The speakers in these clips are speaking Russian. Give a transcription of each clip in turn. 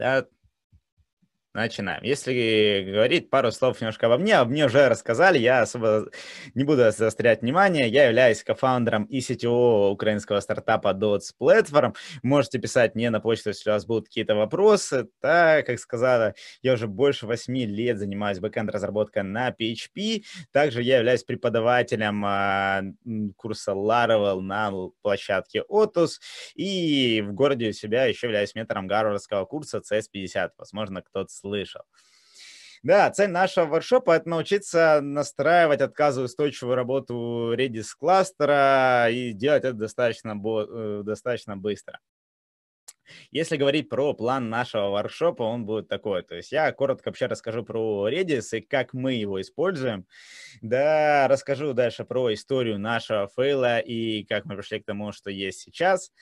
that Начинаем. Если говорить пару слов немножко обо мне, мне уже рассказали, я особо не буду заострять внимание. Я являюсь кофаундером и CTO украинского стартапа Dots Platform. Можете писать мне на почту, если у вас будут какие-то вопросы. Так, как сказала, я уже больше восьми лет занимаюсь бэкэнд-разработкой на PHP. Также я являюсь преподавателем а, курса Laravel на площадке Otus. И в городе у себя еще являюсь ментором гарвардского курса CS50. Возможно, кто-то слышал. Да, цель нашего воршопа – это научиться настраивать отказоустойчивую работу Redis кластера и делать это достаточно, э, достаточно быстро. Если говорить про план нашего воршопа, он будет такой. То есть я коротко вообще расскажу про Redis и как мы его используем. Да, расскажу дальше про историю нашего фейла и как мы пришли к тому, что есть сейчас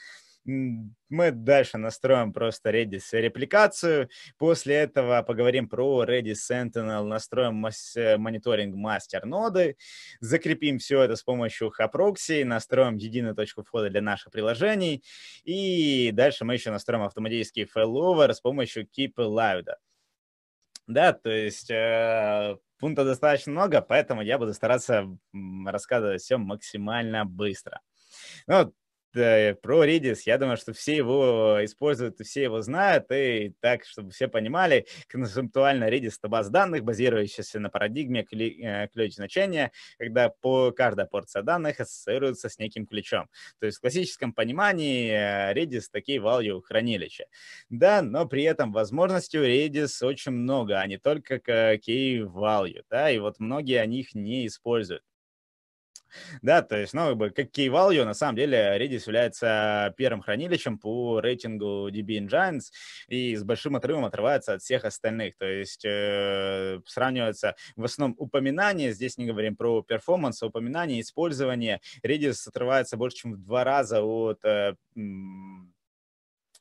мы дальше настроим просто Redis репликацию. После этого поговорим про Redis Sentinel, настроим э, мониторинг мастер ноды, закрепим все это с помощью Haproxy, настроим единую точку входа для наших приложений. И дальше мы еще настроим автоматический failover с помощью Keep Lauda. Да, то есть э, пунктов достаточно много, поэтому я буду стараться рассказывать все максимально быстро. Ну, Э, про Redis, я думаю, что все его используют все его знают, и так, чтобы все понимали, концептуально Redis — это база данных, базирующаяся на парадигме э, ключ-значения, когда по каждая порция данных ассоциируется с неким ключом. То есть в классическом понимании э, Redis — такие value хранилища. Да, но при этом возможностей у Redis очень много, а не только key value, да, и вот многие о них не используют. Да, то есть, ну, как бы, как Key Value, на самом деле, Redis является первым хранилищем по рейтингу DB Engines и с большим отрывом отрывается от всех остальных. То есть, э, сравнивается в основном упоминание, здесь не говорим про перформанс, а упоминание, использование. Redis отрывается больше, чем в два раза от э,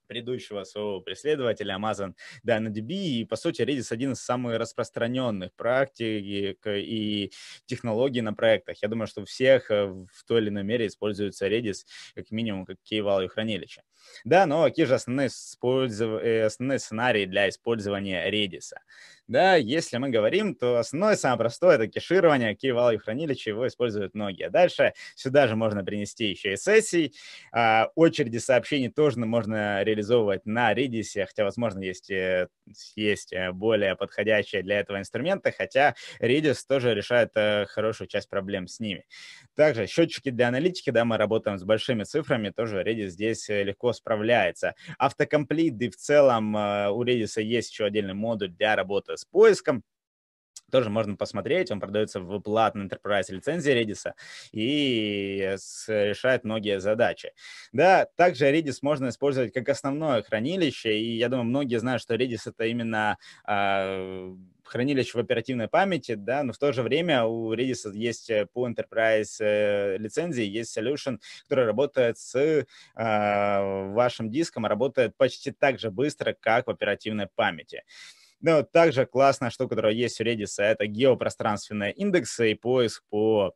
предыдущего своего преследователя Amazon DynaDB. И, по сути, Redis один из самых распространенных практик э, и технологий на проектах. Я думаю, что у всех э, в той или иной мере используется Redis как минимум как key-value хранилище. Да, но какие же основные, э, основные сценарии для использования Redis? Да, если мы говорим, то основное, самое простое, это кеширование, какие value хранилища его используют многие. А дальше сюда же можно принести еще и сессий. А, очереди сообщений тоже можно реализовывать на Redis, хотя, возможно, есть, э, есть э, более подходящие для этого инструменты, хотя Redis тоже решает э, хорошую часть проблем с ними. Также счетчики для аналитики, да, мы работаем с большими цифрами, тоже Redis здесь легко справляется. Автокомплит, и в целом у Redis есть еще отдельный модуль для работы с поиском. Тоже можно посмотреть, он продается в платной enterprise лицензии Redis и решает многие задачи. Да, также Redis можно использовать как основное хранилище, и я думаю, многие знают, что Redis это именно а, хранилище в оперативной памяти, да, но в то же время у Redis есть по Enterprise э, лицензии, есть solution, который работает с э, вашим диском, работает почти так же быстро, как в оперативной памяти. Но также классная штука, которая есть в Redis, это геопространственные индексы и поиск по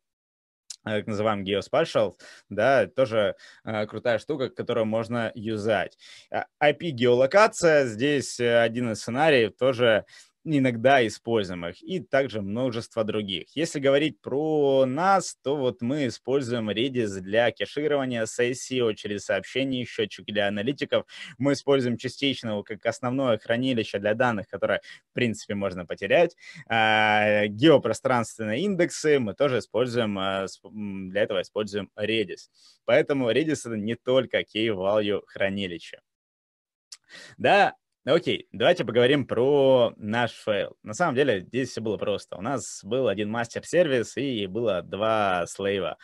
э, так называемый geospatial, да, тоже э, крутая штука, которую можно юзать. IP-геолокация, а, здесь э, один из сценариев тоже иногда используемых, и также множество других. Если говорить про нас, то вот мы используем Redis для кеширования сессии, очередь сообщений, счетчик для аналитиков. Мы используем частично его как основное хранилище для данных, которое, в принципе, можно потерять. А, геопространственные индексы мы тоже используем, а, для этого используем Redis. Поэтому Redis — это не только key-value хранилище. Да, ну, окей, давайте поговорим про наш фейл. На самом деле здесь все было просто. У нас был один мастер-сервис и было два слейва.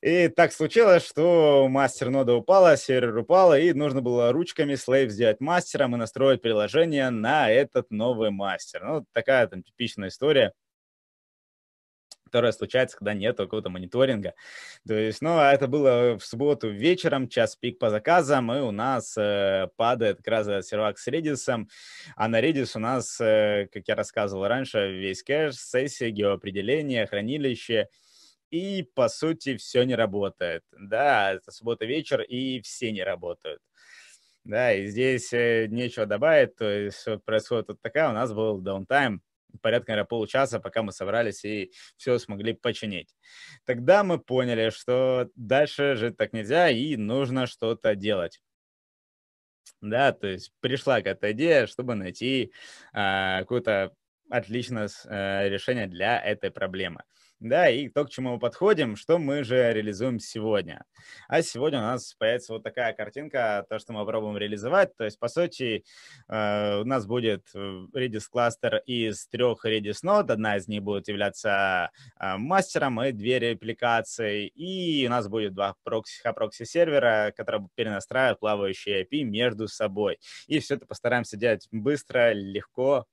И так случилось, что мастер нода упала, сервер упала, и нужно было ручками слейв сделать мастером и настроить приложение на этот новый мастер. Ну, такая там типичная история которая случается, когда нет какого-то мониторинга. То есть, ну, а это было в субботу вечером, час пик по заказам, и у нас э, падает как раз сервак с Redis, а на Redis у нас, э, как я рассказывал раньше, весь кэш, сессия, геоопределение, хранилище, и, по сути, все не работает. Да, это суббота вечер, и все не работают. Да, и здесь э, нечего добавить, то есть вот происходит вот такая, у нас был даунтайм, порядка, наверное, полчаса, пока мы собрались и все смогли починить. Тогда мы поняли, что дальше жить так нельзя и нужно что-то делать. Да, то есть пришла какая-то идея, чтобы найти а, какое-то отличное а, решение для этой проблемы да, и то, к чему мы подходим, что мы же реализуем сегодня. А сегодня у нас появится вот такая картинка, то, что мы попробуем реализовать. То есть, по сути, э, у нас будет э, Redis кластер из трех Redis нод, одна из них будет являться э, мастером и две репликации, и у нас будет два прокси, прокси сервера, которые перенастраивают плавающие IP между собой. И все это постараемся делать быстро, легко,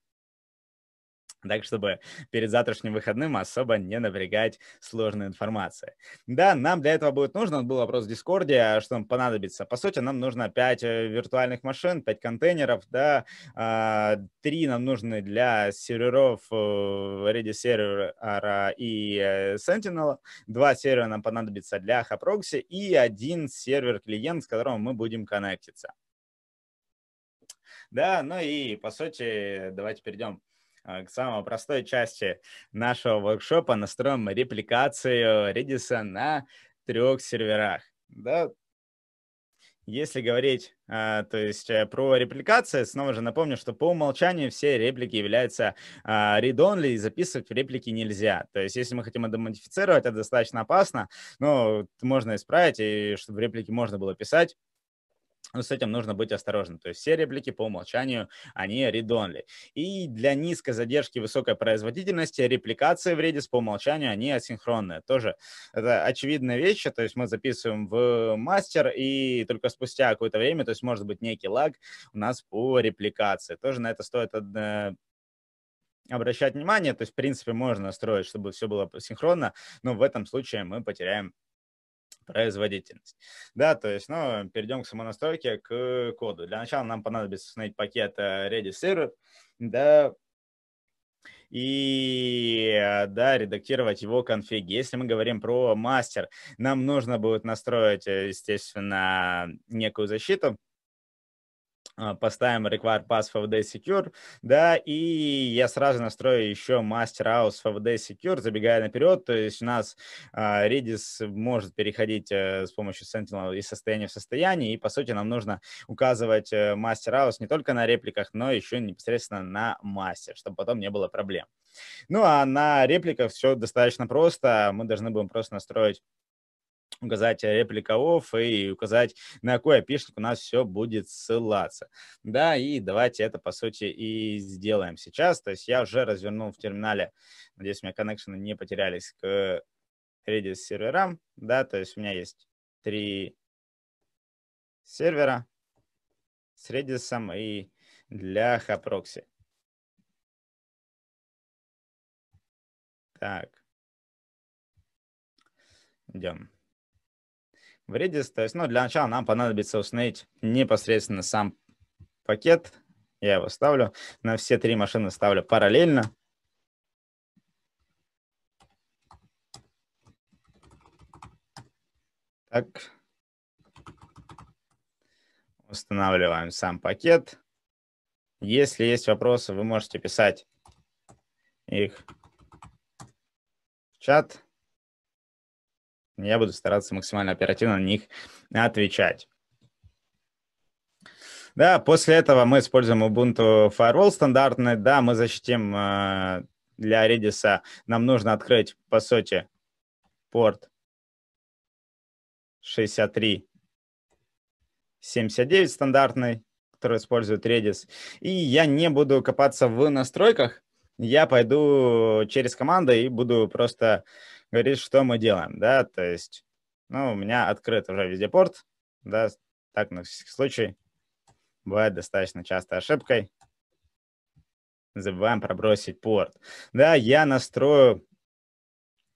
так, чтобы перед завтрашним выходным особо не напрягать сложной информации. Да, нам для этого будет нужно, был вопрос в Дискорде, а что нам понадобится. По сути, нам нужно 5 э, виртуальных машин, 5 контейнеров, да, 3 а, нам нужны для серверов э, Redis сервера и э, Sentinel, 2 сервера нам понадобится для Haproxy и один сервер-клиент, с которым мы будем коннектиться. Да, ну и по сути, давайте перейдем Э, к самой простой части нашего воркшопа. Настроим репликацию Redis на трех серверах. Да, если говорить, э, то есть э, про репликации, снова же напомню, что по умолчанию все реплики являются read-only, и записывать реплики нельзя. То есть если мы хотим это модифицировать, это достаточно опасно, но можно исправить, и чтобы реплики можно было писать но ну, с этим нужно быть осторожным. То есть все реплики по умолчанию, они read-only. И для низкой задержки высокой производительности репликации в Redis по умолчанию, они асинхронные. Тоже это очевидная вещь. То есть мы записываем в мастер, и только спустя какое-то время, то есть может быть некий лаг у нас по репликации. Тоже на это стоит обращать внимание. То есть, в принципе, можно настроить, чтобы все было синхронно, но в этом случае мы потеряем производительность. Да, то есть, ну, перейдем к самонастройке, к коду. Для начала нам понадобится установить пакет э, Redis Server, да, и э, да, редактировать его конфиг. Если мы говорим про мастер, нам нужно будет настроить, э, естественно, некую защиту, а, поставим require pass fvd secure, да, и я сразу настрою еще master house fvd secure, забегая наперед, то есть у нас а, Redis может переходить э, с помощью Sentinel из состояния в состояние, и по сути нам нужно указывать э, master house не только на репликах, но еще непосредственно на масте, чтобы потом не было проблем. Ну а на репликах все достаточно просто, мы должны будем просто настроить указать э, реплика off и указать, на какой опишник у нас все будет ссылаться. Да, и давайте это, по сути, и сделаем сейчас. То есть я уже развернул в терминале, надеюсь, у меня коннекшены не потерялись к Redis серверам, да, то есть у меня есть три сервера с Redis и для Хапрокси. Так. Идем в Redis. То есть, ну, для начала нам понадобится установить непосредственно сам пакет. Я его ставлю. На все три машины ставлю параллельно. Так. Устанавливаем сам пакет. Если есть вопросы, вы можете писать их в чат я буду стараться максимально оперативно на них отвечать. Да, после этого мы используем Ubuntu Firewall стандартный. Да, мы защитим э, для Redis. Нам нужно открыть, по сути, порт 6379 стандартный, который использует Redis. И я не буду копаться в настройках. Я пойду через команду и буду просто говорит, что мы делаем, да, то есть, ну, у меня открыт уже везде порт, да, так на всякий случай бывает достаточно часто ошибкой. Забываем пробросить порт. Да, я настрою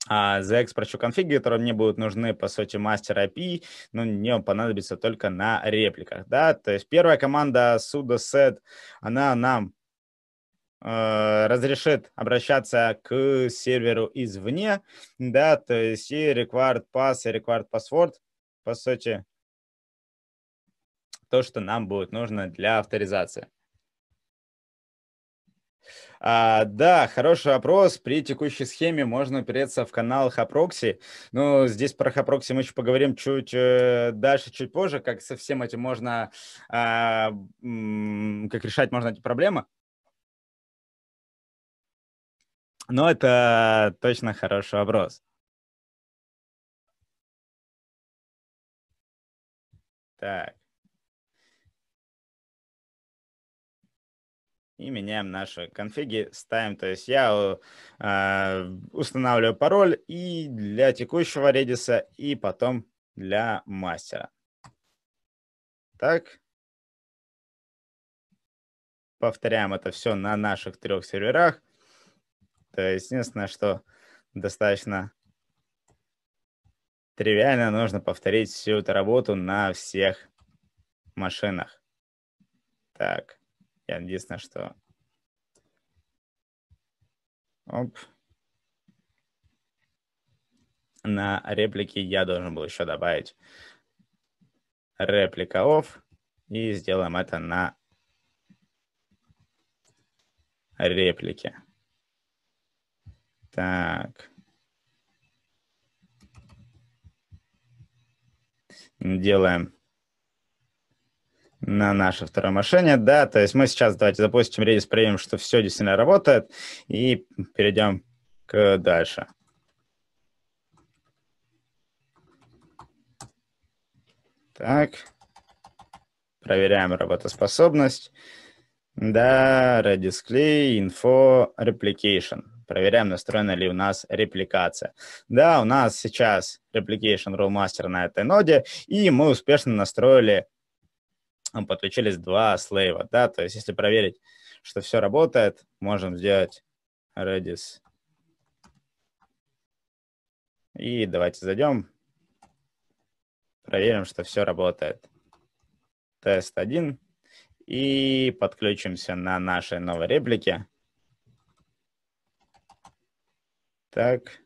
а ZX прочу конфиги, которые мне будут нужны, по сути, мастер API, но ну, мне он понадобится только на репликах, да, то есть первая команда sudo set, она нам Э, разрешит обращаться к серверу извне, да, то есть и required pass, и required password, по сути, то, что нам будет нужно для авторизации. А, да, хороший вопрос. При текущей схеме можно опереться в канал Хапрокси. Ну, здесь про Хапрокси мы еще поговорим чуть э, дальше, чуть позже, как со всем этим можно, э, как решать можно эти проблемы. Ну, это точно хороший вопрос. Так. и меняем наши конфиги, ставим, то есть я э, устанавливаю пароль и для текущего редиса, и потом для мастера. Так. Повторяем это все на наших трех серверах то Единственное, что достаточно тривиально нужно повторить всю эту работу на всех машинах. Так, я единственное, что... Оп. На реплики я должен был еще добавить реплика off и сделаем это на реплике. Так. Делаем на наше второе машине, да, то есть мы сейчас давайте запустим Redis, проверим, что все действительно работает, и перейдем к дальше. Так, проверяем работоспособность. Да, Redis Clay, Info, Replication проверяем, настроена ли у нас репликация. Да, у нас сейчас Replication Rule на этой ноде, и мы успешно настроили, подключились два слейва, да, то есть если проверить, что все работает, можем сделать Redis. И давайте зайдем, проверим, что все работает. Тест 1 и подключимся на нашей новой реплике. Так.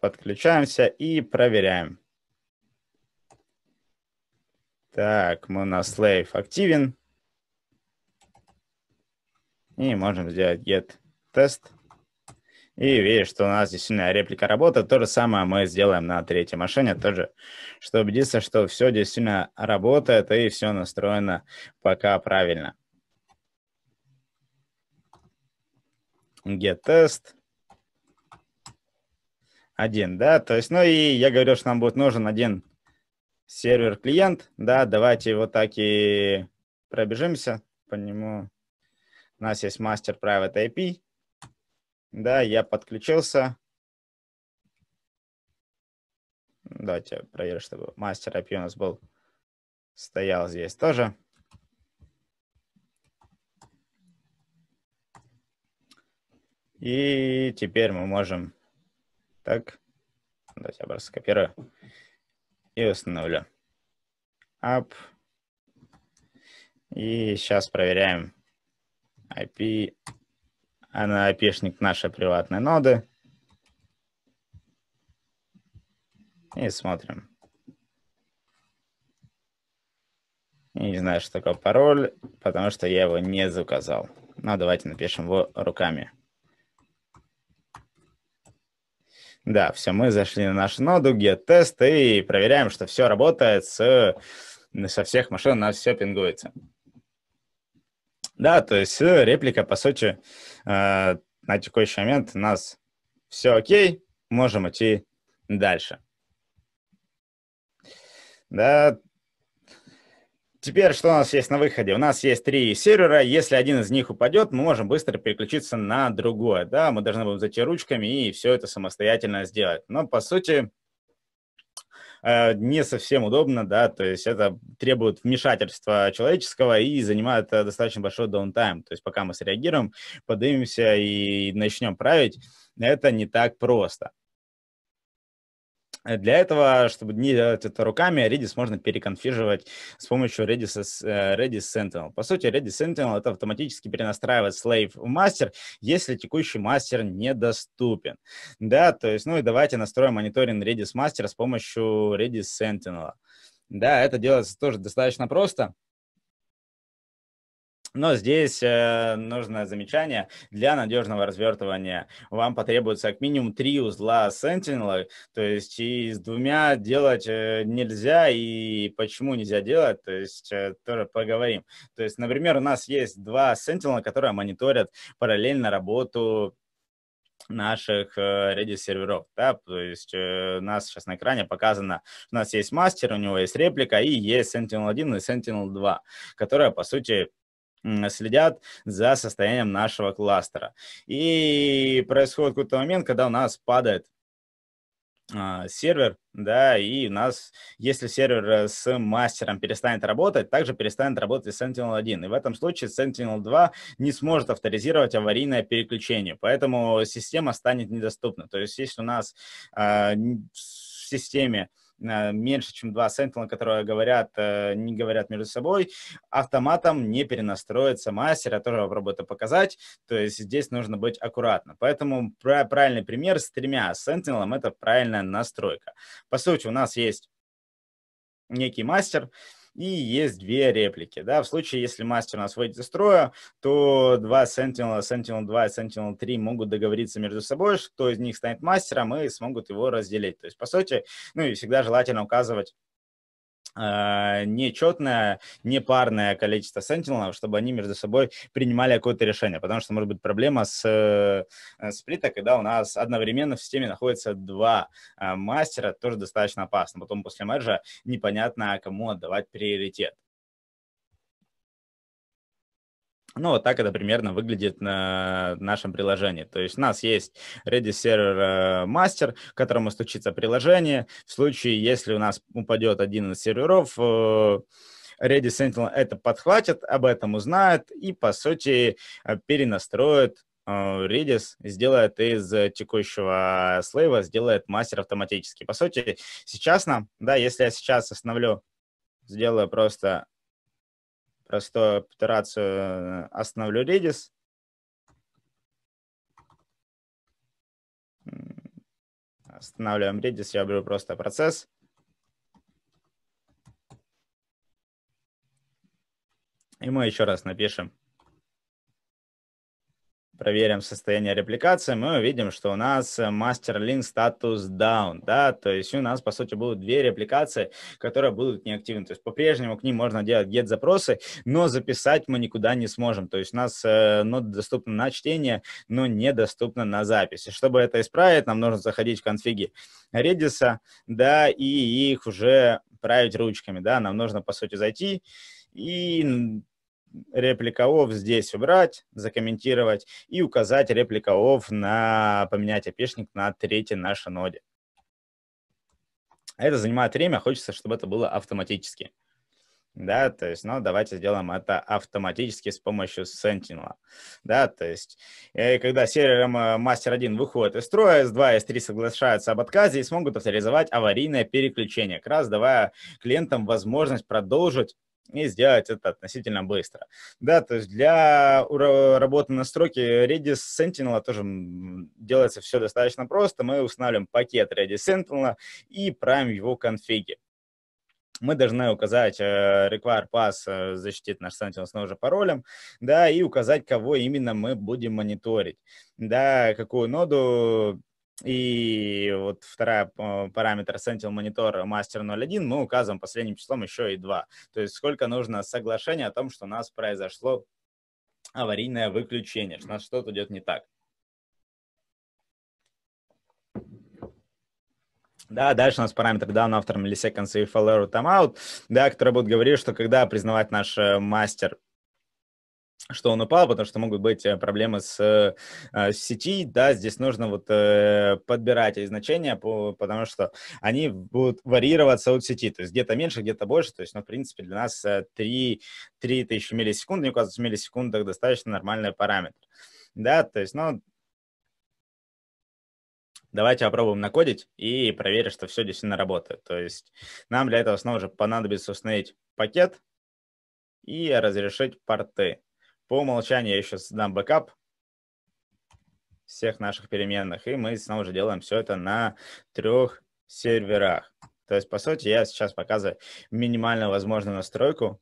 Подключаемся и проверяем. Так, мы на slave активен. И можем сделать get тест. И видишь, что у нас действительно реплика работает. То же самое мы сделаем на третьей машине тоже, чтобы убедиться, что все действительно работает и все настроено пока правильно. get_test test. Один, да, то есть, ну и я говорю что нам будет нужен один сервер-клиент, да, давайте его так и пробежимся по нему. У нас есть мастер private IP, да, я подключился. Давайте проверим чтобы мастер IP у нас был, стоял здесь тоже. И теперь мы можем... Так, давайте я просто скопирую и установлю. App. И сейчас проверяем IP. Она а IP-шник нашей приватной ноды. И смотрим. Я не знаю, что такое пароль, потому что я его не заказал. Но давайте напишем его руками. Да, все, мы зашли на наш ноду, get тест и проверяем, что все работает с, со всех машин, у нас все пингуется. Да, то есть э, реплика, по сути, э, на текущий момент у нас все окей, можем идти дальше. Да, Теперь что у нас есть на выходе? У нас есть три сервера. Если один из них упадет, мы можем быстро переключиться на другое. Да, мы должны будем зайти ручками и все это самостоятельно сделать. Но, по сути, э, не совсем удобно, да, то есть это требует вмешательства человеческого и занимает э, достаточно большой даунтайм. То есть пока мы среагируем, поднимемся и начнем править, это не так просто. Э, для этого, чтобы не делать это руками, Redis можно переконфиживать с помощью Redis, э, Redis Sentinel. По сути, Redis Sentinel это автоматически перенастраивает slave в мастер, если текущий мастер недоступен. Да, то есть, ну и давайте настроим мониторинг Redis Master с помощью Redis Sentinel. Да, это делается тоже достаточно просто. Но здесь э, нужно замечание. Для надежного развертывания вам потребуется как минимум три узла Sentinel, то есть и с двумя делать э, нельзя, и почему нельзя делать, то есть э, тоже поговорим. То есть, например, у нас есть два Sentinel, которые мониторят параллельно работу наших э, Redis серверов. Да? То есть у нас сейчас на экране показано, у нас есть мастер, у него есть реплика, и есть Sentinel-1 и Sentinel-2, которая, по сути, следят за состоянием нашего кластера. И происходит какой-то момент, когда у нас падает а, сервер, да, и у нас, если сервер э, с мастером перестанет работать, также перестанет работать и Sentinel-1. И в этом случае Sentinel-2 не сможет авторизировать аварийное переключение, поэтому система станет недоступна. То есть если у нас э, в системе Э, меньше, чем два Sentinel, которые говорят, э, не говорят между собой, автоматом не перенастроится мастер, я а тоже попробую это показать, то есть здесь нужно быть аккуратно. Поэтому правильный пример с тремя сентиналом – это правильная настройка. По сути, у нас есть некий мастер, и есть две реплики. Да? В случае, если мастер у нас выйдет из строя, то два Sentinel, Sentinel-2 и Sentinel-3 могут договориться между собой, кто из них станет мастером, и смогут его разделить. То есть, по сути, ну и всегда желательно указывать а, нечетное, непарное количество сентинелов, чтобы они между собой принимали какое-то решение, потому что может быть проблема с э, сплита, когда у нас одновременно в системе находится два а, мастера, тоже достаточно опасно. Потом после мерджа непонятно, кому отдавать приоритет. Ну, вот так это примерно выглядит на нашем приложении. То есть у нас есть Redis сервер мастер, к которому стучится приложение. В случае, если у нас упадет один из серверов, э, Redis Sentinel это подхватит, об этом узнает и, по сути, э, перенастроит э, Redis, сделает из текущего слейва, сделает мастер автоматически. По сути, сейчас нам, да, если я сейчас остановлю, сделаю просто простую операцию остановлю э, Redis. Останавливаем Redis, я беру просто процесс. И мы еще раз напишем проверим состояние репликации, мы увидим, что у нас э, мастер мастерлинк статус down, да, то есть у нас, по сути, будут две репликации, которые будут неактивны, то есть по-прежнему к ним можно делать get-запросы, но записать мы никуда не сможем, то есть у нас э, нод доступно на чтение, но недоступно на запись. И чтобы это исправить, нам нужно заходить в конфиги Redis, да, и их уже править ручками, да, нам нужно, по сути, зайти и реплика of здесь убрать, закомментировать и указать реплика of на поменять опешник на третьей нашей ноде. Это занимает время, хочется, чтобы это было автоматически. Да, то есть, ну, давайте сделаем это автоматически с помощью Sentinel. Да, то есть, э, когда сервер э, мастер 1 выходит из строя, S2 и S3 соглашаются об отказе и смогут авторизовать аварийное переключение, как раз давая клиентам возможность продолжить и сделать это относительно быстро. Да, то есть для работы настройки Redis Sentinel тоже делается все достаточно просто. Мы устанавливаем пакет Redis Sentinel и правим его конфиги мы должны указать э, require pass, э, защитить наш Sentinel с же паролем, да, и указать, кого именно мы будем мониторить, да, какую ноду и вот вторая э, параметр Sentinel Monitor Master 01 мы указываем последним числом еще и 2. То есть сколько нужно соглашения о том, что у нас произошло аварийное выключение, что у нас что-то идет не так. Да, дальше у нас параметр down after milliseconds и follow timeout, да, который будет говорить, что когда признавать наш э, мастер – что он упал, потому что могут быть э, проблемы с, э, э, с сети, да, здесь нужно вот подбирать эти значения, потому что они будут варьироваться от сети, то есть где-то меньше, где-то больше, то есть, ну, в принципе, для нас 3, тысячи миллисекунд, мне кажется, в миллисекундах достаточно нормальный параметр, да, то есть, ну, давайте попробуем накодить и проверим, что все действительно работает, то есть нам для этого снова же понадобится установить пакет и разрешить порты. По умолчанию я еще создам бэкап всех наших переменных, и мы снова же делаем все это на трех серверах. То есть, по сути, я сейчас показываю минимально возможную настройку.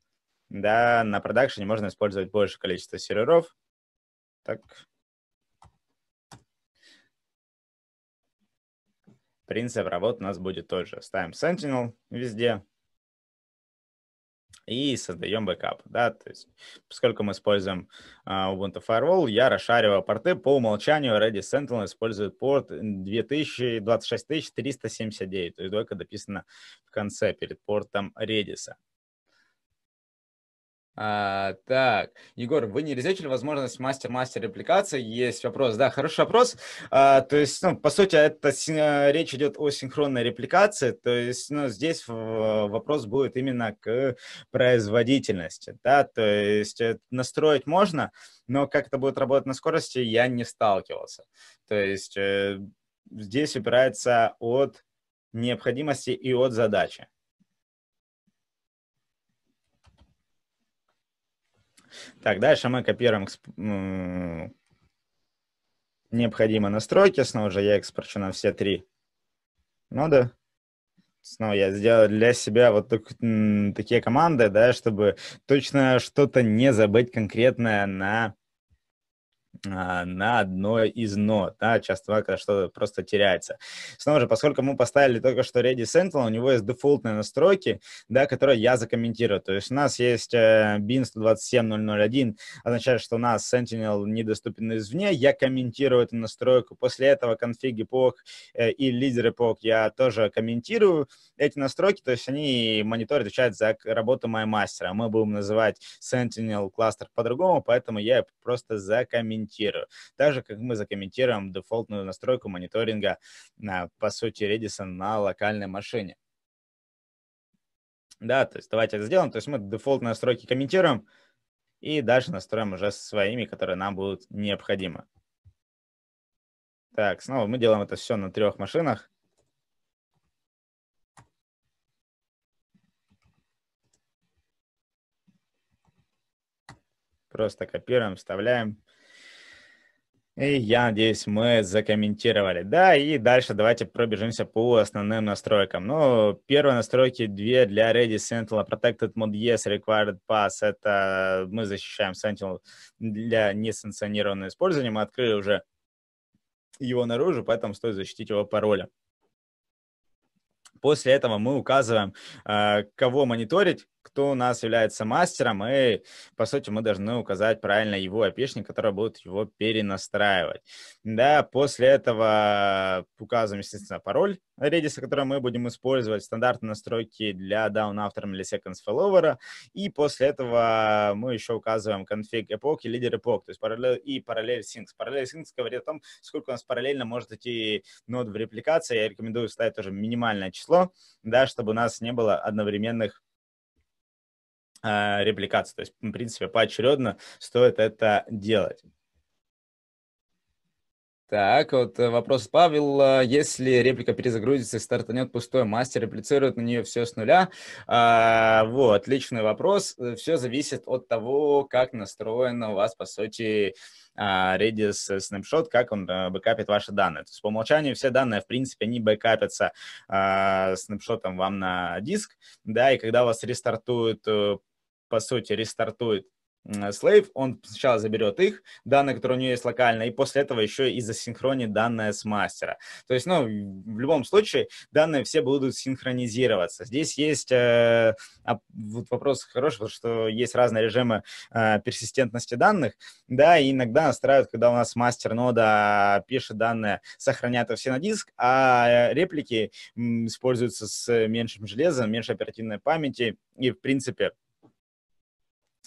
Да, на продакшене можно использовать больше количество серверов. Так. Принцип работы у нас будет тот же. Ставим Sentinel везде, и создаем бэкап, да, то есть поскольку мы используем uh, Ubuntu Firewall, я расшариваю порты, по умолчанию Redis Sentinel использует порт 2000, 26379, то есть двойка дописана в конце перед портом Redis. А, так, Егор, вы не резечили возможность мастер-мастер репликации? Есть вопрос, да, хороший вопрос. А, то есть, ну, по сути, это э, речь идет о синхронной репликации, то есть, ну, здесь вопрос будет именно к производительности, да, то есть э, настроить можно, но как это будет работать на скорости, я не сталкивался. То есть э, здесь упирается от необходимости и от задачи. Так, дальше мы копируем необходимые настройки. Снова же я экспорчу на все три нода. Снова я сделал для себя вот так, такие команды, да, чтобы точно что-то не забыть конкретное на а, на одной из нот, да, часто когда что-то просто теряется. Снова же, поскольку мы поставили только что Ready Sentinel, у него есть дефолтные настройки, да, которые я закомментирую. То есть у нас есть э, bin 127001, означает, что у нас Sentinel недоступен извне, я комментирую эту настройку. После этого конфиг эпох э, и лидер эпох я тоже комментирую эти настройки, то есть они, монитор отвечают за работу моего мастера. Мы будем называть Sentinel кластер по-другому, поэтому я просто закомментирую комментирую. Так же, как мы закомментируем дефолтную настройку мониторинга, на по сути, Redis на локальной машине. Да, то есть давайте это сделаем. То есть мы дефолтные настройки комментируем и дальше настроим уже своими, которые нам будут необходимы. Так, снова мы делаем это все на трех машинах. Просто копируем, вставляем. И я надеюсь, мы закомментировали. Да, и дальше давайте пробежимся по основным настройкам. Ну, первые настройки две для Ready Sentinel Protected Mode Yes Required Pass. Это мы защищаем Sentinel для несанкционированного использования. Мы открыли уже его наружу, поэтому стоит защитить его пароля. После этого мы указываем, э, кого мониторить, кто у нас является мастером, и, по сути, мы должны указать правильно его опишник, который будет его перенастраивать. Да, после этого указываем, естественно, пароль Redis, который мы будем использовать, стандартные настройки для down автора или seconds follower, и после этого мы еще указываем конфиг epoch и лидер epoch, то есть параллель и параллель синкс. Параллель синкс говорит о том, сколько у нас параллельно может идти нод в репликации. Я рекомендую ставить тоже минимальное число, да, чтобы у нас не было одновременных а, репликации. То есть, в принципе, поочередно стоит это делать. Так, вот э, вопрос Павел. А, если реплика перезагрузится и стартанет пустой, мастер реплицирует на нее все с нуля. А, вот, отличный вопрос. Э, все зависит от того, как настроен у вас, по сути, а, Redis э, Snapshot, как он бэкапит ваши данные. То есть по умолчанию все данные, в принципе, они бэкапятся э, снапшотом вам на диск, да, и когда вас рестартуют по сути, рестартует слейв, он сначала заберет их, данные, которые у нее есть локально, и после этого еще и засинхронит данные с мастера. То есть, ну, в любом случае, данные все будут синхронизироваться. Здесь есть э, а, вот вопрос хороший, потому что есть разные режимы э, персистентности данных, да, и иногда настраивают, когда у нас мастер нода пишет данные, сохранят все на диск, а э, реплики используются с меньшим железом, меньше оперативной памяти, и, в принципе,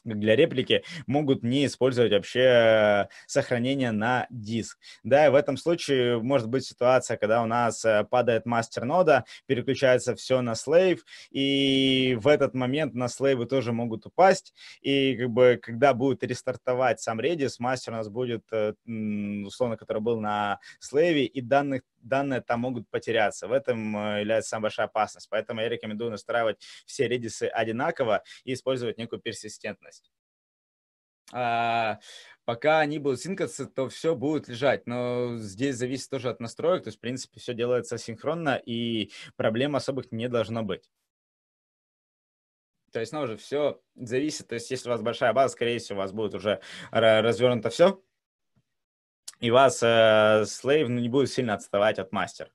для реплики могут не использовать вообще э, сохранение на диск. Да, и в этом случае может быть ситуация, когда у нас э, падает мастер нода, переключается все на слейв, и в этот момент на слейвы тоже могут упасть, и как бы когда будет рестартовать сам Redis, мастер у нас будет, э, условно, который был на слейве, и данных данные там могут потеряться. В этом является самая большая опасность. Поэтому я рекомендую настраивать все редисы одинаково и использовать некую персистентность а, пока они будут синкаться, то все будет лежать. Но здесь зависит тоже от настроек. То есть, в принципе, все делается синхронно, и проблем особых не должно быть. То есть, ну, уже все зависит. То есть, если у вас большая база, скорее всего, у вас будет уже развернуто все. И вас э, слейв ну, не будет сильно отставать от мастер.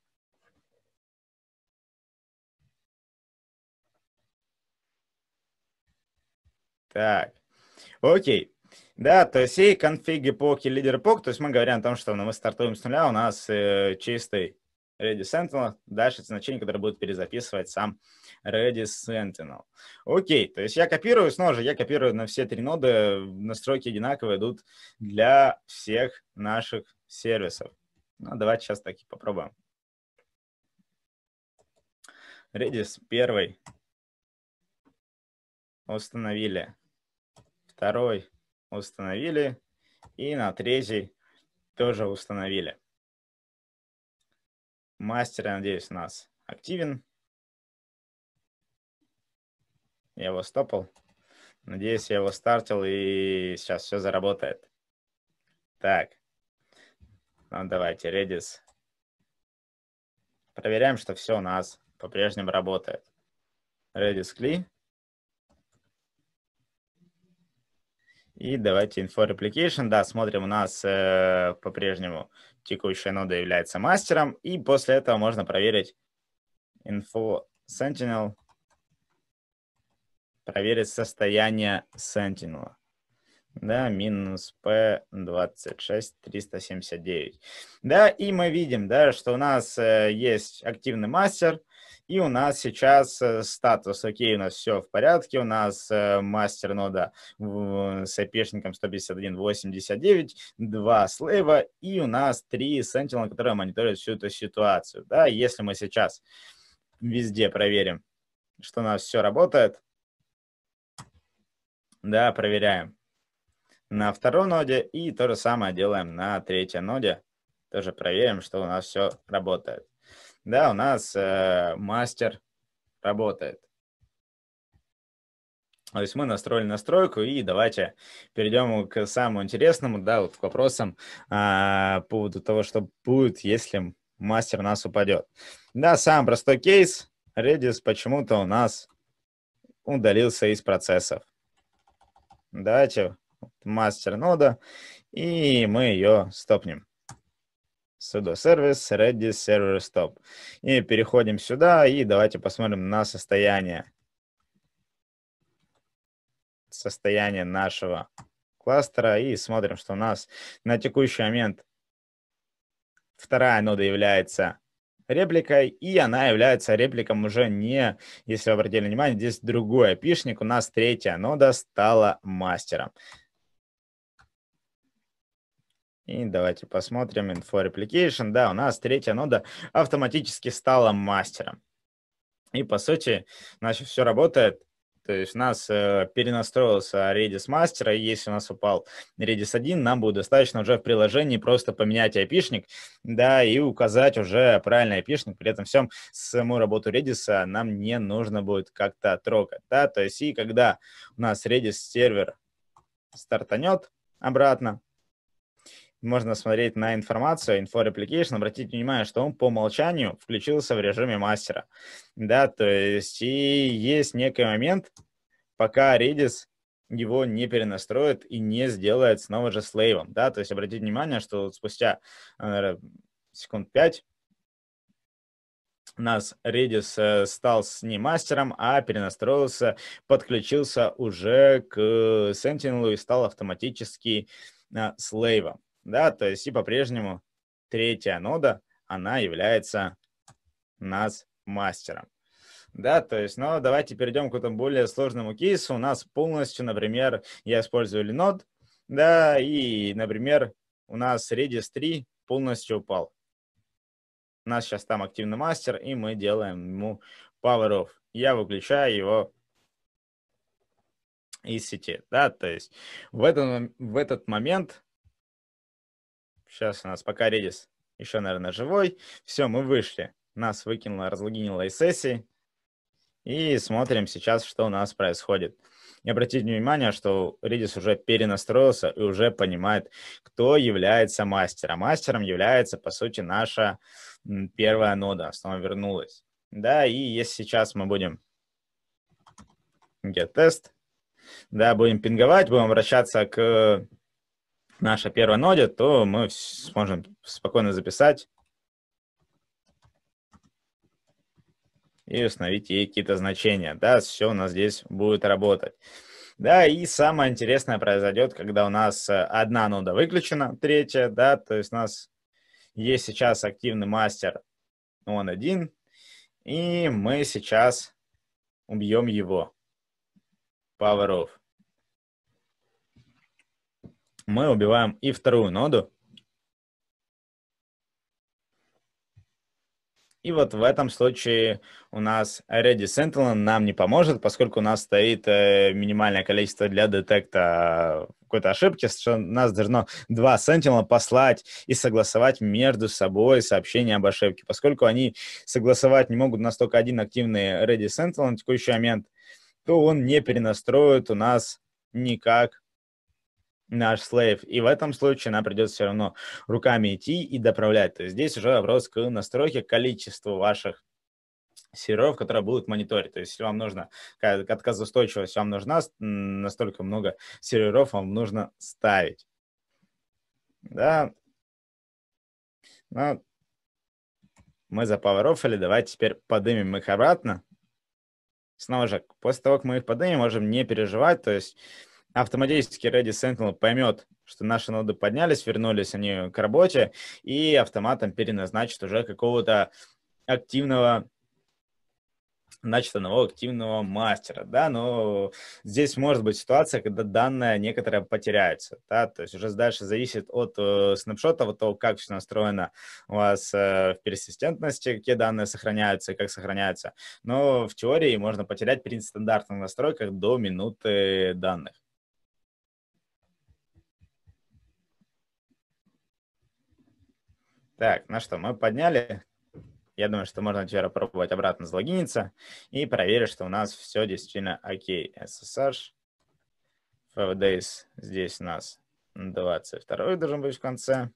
Так. Окей. Да, то есть и конфиги поки, лидер пок, то есть мы говорим о том, что ну, мы стартуем с нуля, у нас э, чистый Redis Sentinel, дальше это значение, которое будет перезаписывать сам Redis Sentinel. Окей, то есть я копирую, снова же я копирую на все три ноды, настройки одинаковые идут для всех наших сервисов. Ну, давайте сейчас так и попробуем. Redis первый. Установили. Второй установили, и на третий тоже установили. Мастер, я надеюсь, у нас активен. Я его стопал. Надеюсь, я его стартил, и сейчас все заработает. Так. Ну, давайте, Redis. Проверяем, что все у нас по-прежнему работает. Redis Cli. И давайте Info Replication. Да, смотрим, у нас э, по-прежнему текущая нода является мастером. И после этого можно проверить Info Sentinel, проверить состояние Sentinel. Да, минус P26379. Да, и мы видим, да, что у нас э, есть активный мастер – и у нас сейчас э, статус, окей, у нас все в порядке, у нас э, мастер нода с IP-шником 151.89, два слейва, и у нас три Sentinel, которые мониторят всю эту ситуацию. Да, если мы сейчас везде проверим, что у нас все работает, да, проверяем на второй ноде и то же самое делаем на третьей ноде. Тоже проверим, что у нас все работает. Да, у нас э, мастер работает. То есть мы настроили настройку, и давайте перейдем к самому интересному, да, вот к вопросам а, по поводу того, что будет, если мастер нас упадет. Да, самый простой кейс. Redis почему-то у нас удалился из процессов. Давайте мастер нода, и мы ее стопнем sudo service, ready, server stop. И переходим сюда, и давайте посмотрим на состояние, состояние нашего кластера, и смотрим, что у нас на текущий момент вторая нода является репликой, и она является репликом уже не, если вы обратили внимание, здесь другой опишник, у нас третья нода стала мастером. И давайте посмотрим Info Replication. Да, у нас третья нода автоматически стала мастером. И по сути, значит, все работает. То есть у нас э, перенастроился Redis мастера, и если у нас упал Redis 1, нам будет достаточно уже в приложении просто поменять айпишник, да, и указать уже правильный айпишник. При этом всем саму работу Redis нам не нужно будет как-то трогать, да. То есть и когда у нас Redis сервер стартанет обратно, можно смотреть на информацию Infor Application, обратить внимание, что он по умолчанию включился в режиме мастера. Да, то есть и есть некий момент, пока Redis его не перенастроит и не сделает снова же слейвом. Да? То есть обратить внимание, что спустя наверное, секунд 5 нас Redis э, стал с не мастером, а перенастроился, подключился уже к Sentinel и стал автоматически э, слейвом да, то есть и по-прежнему третья нода, она является нас мастером. Да, то есть, но давайте перейдем к этому более сложному кейсу. У нас полностью, например, я использую Linode, да, и, например, у нас Redis 3 полностью упал. У нас сейчас там активный мастер, и мы делаем ему power off. Я выключаю его из сети, да, то есть в, этот в этот момент Сейчас у нас пока Редис еще, наверное, живой. Все, мы вышли. Нас выкинуло, разлогинило из сессии. И смотрим сейчас, что у нас происходит. И обратите внимание, что Redis уже перенастроился и уже понимает, кто является мастером. Мастером является, по сути, наша первая нода, основа вернулась. Да, и если сейчас мы будем get тест, да, будем пинговать, будем обращаться к наша первая ноде, то мы сможем спокойно записать и установить ей какие-то значения. Да, все у нас здесь будет работать. Да, и самое интересное произойдет, когда у нас э, одна нода выключена, третья, да, то есть у нас есть сейчас активный мастер, он один, и мы сейчас убьем его. Power off мы убиваем и вторую ноду. И вот в этом случае у нас Ready Sentinel нам не поможет, поскольку у нас стоит э, минимальное количество для детекта э, какой-то ошибки, что нас должно два Sentinel послать и согласовать между собой сообщение об ошибке. Поскольку они согласовать не могут, настолько один активный Ready Sentinel на текущий момент, то он не перенастроит у нас никак наш слейв. И в этом случае нам придется все равно руками идти и доправлять. То есть здесь уже вопрос к настройке количества ваших серверов, которые будут мониторить. То есть если вам нужно отказ устойчивость вам нужна настолько много серверов, вам нужно ставить. Да. ну мы за или давайте теперь подымем их обратно. Снова же, после того, как мы их поднимем, можем не переживать, то есть автоматически Ready Sentinel поймет, что наши ноды поднялись, вернулись они к работе, и автоматом переназначит уже какого-то активного значит, одного активного мастера, да, но здесь может быть ситуация, когда данные некоторые потеряются, да, то есть уже дальше зависит от э, снапшота, от того, как все настроено у вас э, в персистентности, какие данные сохраняются и как сохраняются, но в теории можно потерять при стандартных настройках до минуты данных. Так, ну что, мы подняли. Я думаю, что можно теперь пробовать обратно залогиниться и проверить, что у нас все действительно окей. SSH, FVDays здесь у нас 22 должен быть в конце.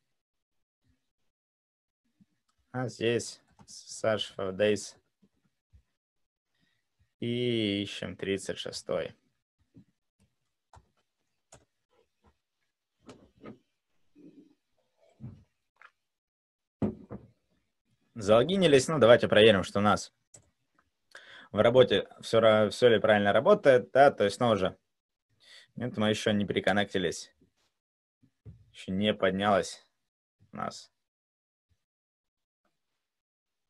А здесь SSH, FVDays. И ищем 36. -й. залогинились. Ну, давайте проверим, что у нас в работе все, все ли правильно работает. Да, то есть, ну, уже нет, мы еще не переконнектились. Еще не поднялось у нас.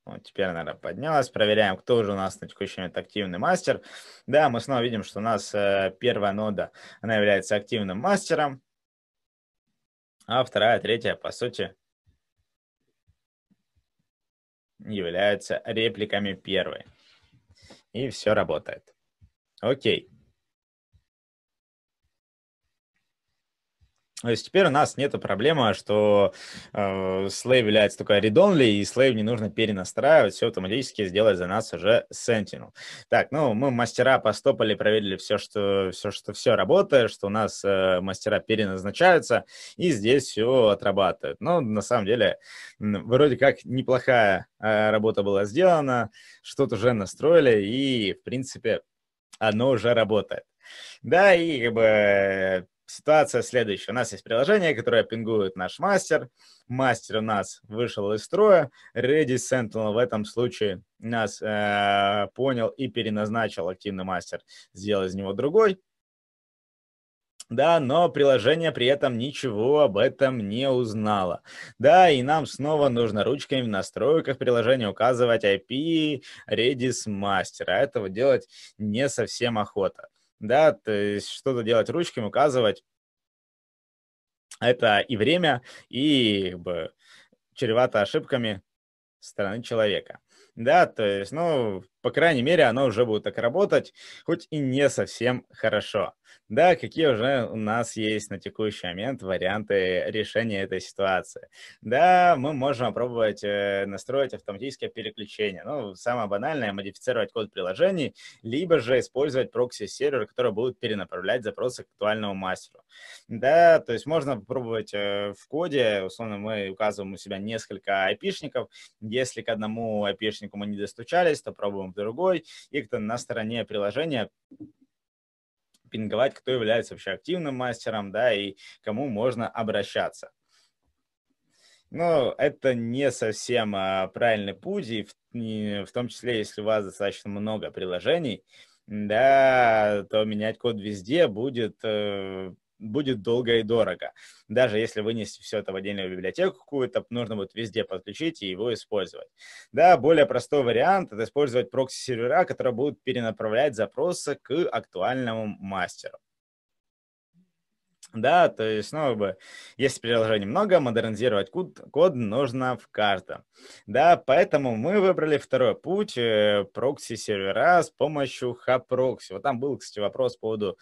Вот теперь, наверное, поднялась. Проверяем, кто же у нас на текущий момент активный мастер. Да, мы снова видим, что у нас э, первая нода, она является активным мастером, а вторая, третья, по сути, являются репликами первой. И все работает. Окей. То есть теперь у нас нет проблемы, что э, Slave является только read-only, и Slave не нужно перенастраивать, все автоматически сделает за нас уже Sentinel. Так, ну, мы мастера постопали, проверили все, что все, что все работает, что у нас э, мастера переназначаются, и здесь все отрабатывает. Но на самом деле, вроде как неплохая э, работа была сделана, что-то уже настроили, и, в принципе, оно уже работает. Да, и как бы ситуация следующая. У нас есть приложение, которое пингует наш мастер. Мастер у нас вышел из строя. Redis Sentinel в этом случае нас э, понял и переназначил активный мастер. Сделал из него другой. Да, но приложение при этом ничего об этом не узнало. Да, и нам снова нужно ручками в настройках приложения указывать IP Redis Master, а этого делать не совсем охота да, то есть что-то делать ручками, указывать. Это и время, и как бы, чревато ошибками стороны человека. Да, то есть, ну, по крайней мере, оно уже будет так работать, хоть и не совсем хорошо. Да, какие уже у нас есть на текущий момент варианты решения этой ситуации. Да, мы можем попробовать э, настроить автоматическое переключение. Ну, самое банальное — модифицировать код приложений, либо же использовать прокси-сервер, который будет перенаправлять запросы к актуальному мастеру. Да, то есть можно попробовать э, в коде, условно, мы указываем у себя несколько айпишников. Если к одному айпишнику мы не достучались, то пробуем пинг другой, и кто на стороне приложения пинговать, кто является вообще активным мастером, да, и кому можно обращаться. Но это не совсем а, правильный путь, и в, и в том числе, если у вас достаточно много приложений, да, то менять код везде будет э, будет долго и дорого. Даже если вынести все это в отдельную библиотеку какую-то, нужно будет везде подключить и его использовать. Да, более простой вариант – это использовать прокси-сервера, которые будут перенаправлять запросы к актуальному мастеру. Да, то есть, снова ну, бы, если приложений много, модернизировать код, код нужно в каждом. Да, поэтому мы выбрали второй путь э, прокси-сервера с помощью хапрокси. Вот там был, кстати, вопрос по поводу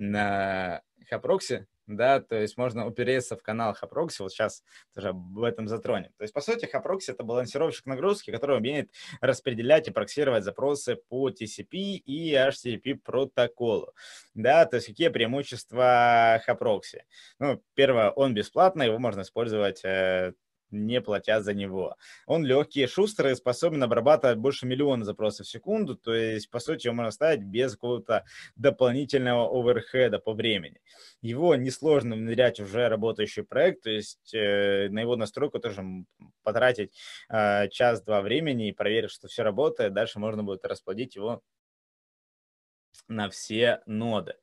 э, Хапрокси, да, то есть можно упереться в канал Хапрокси, вот сейчас тоже в этом затронем. То есть, по сути, Хапрокси — это балансировщик нагрузки, который умеет распределять и проксировать запросы по TCP и HTTP протоколу, да, то есть какие преимущества Хапрокси? Ну, первое, он бесплатный, его можно использовать э, не платя за него. Он легкий, шустрый, способен обрабатывать больше миллиона запросов в секунду, то есть, по сути, его можно ставить без какого-то дополнительного оверхеда по времени. Его несложно внедрять в уже работающий проект, то есть э, на его настройку тоже потратить э, час-два времени и проверить, что все работает, дальше можно будет расплодить его на все ноды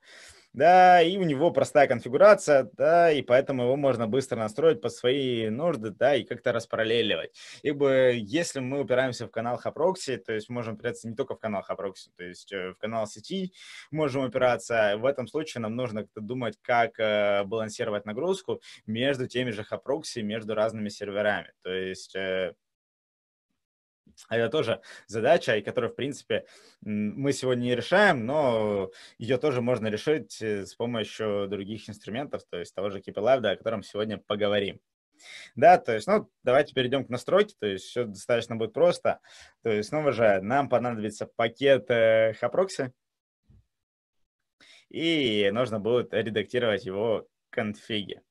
да, и у него простая конфигурация, да, и поэтому его можно быстро настроить под свои нужды, да, и как-то распараллеливать. Ибо если мы упираемся в канал Хапрокси, то есть можем упираться не только в канал Хапрокси, то есть э, в канал сети можем упираться. В этом случае нам нужно как-то думать, как э, балансировать нагрузку между теми же Хапрокси, между разными серверами. То есть э, а это тоже задача, и которую, в принципе, мы сегодня не решаем, но ее тоже можно решить э, с помощью других инструментов, то есть того же KPLive, да, о котором сегодня поговорим. Да, то есть, ну, давайте перейдем к настройке, то есть все достаточно будет просто. То есть, снова ну, же, нам понадобится пакет Хапрокси, э, и нужно будет редактировать его конфиги.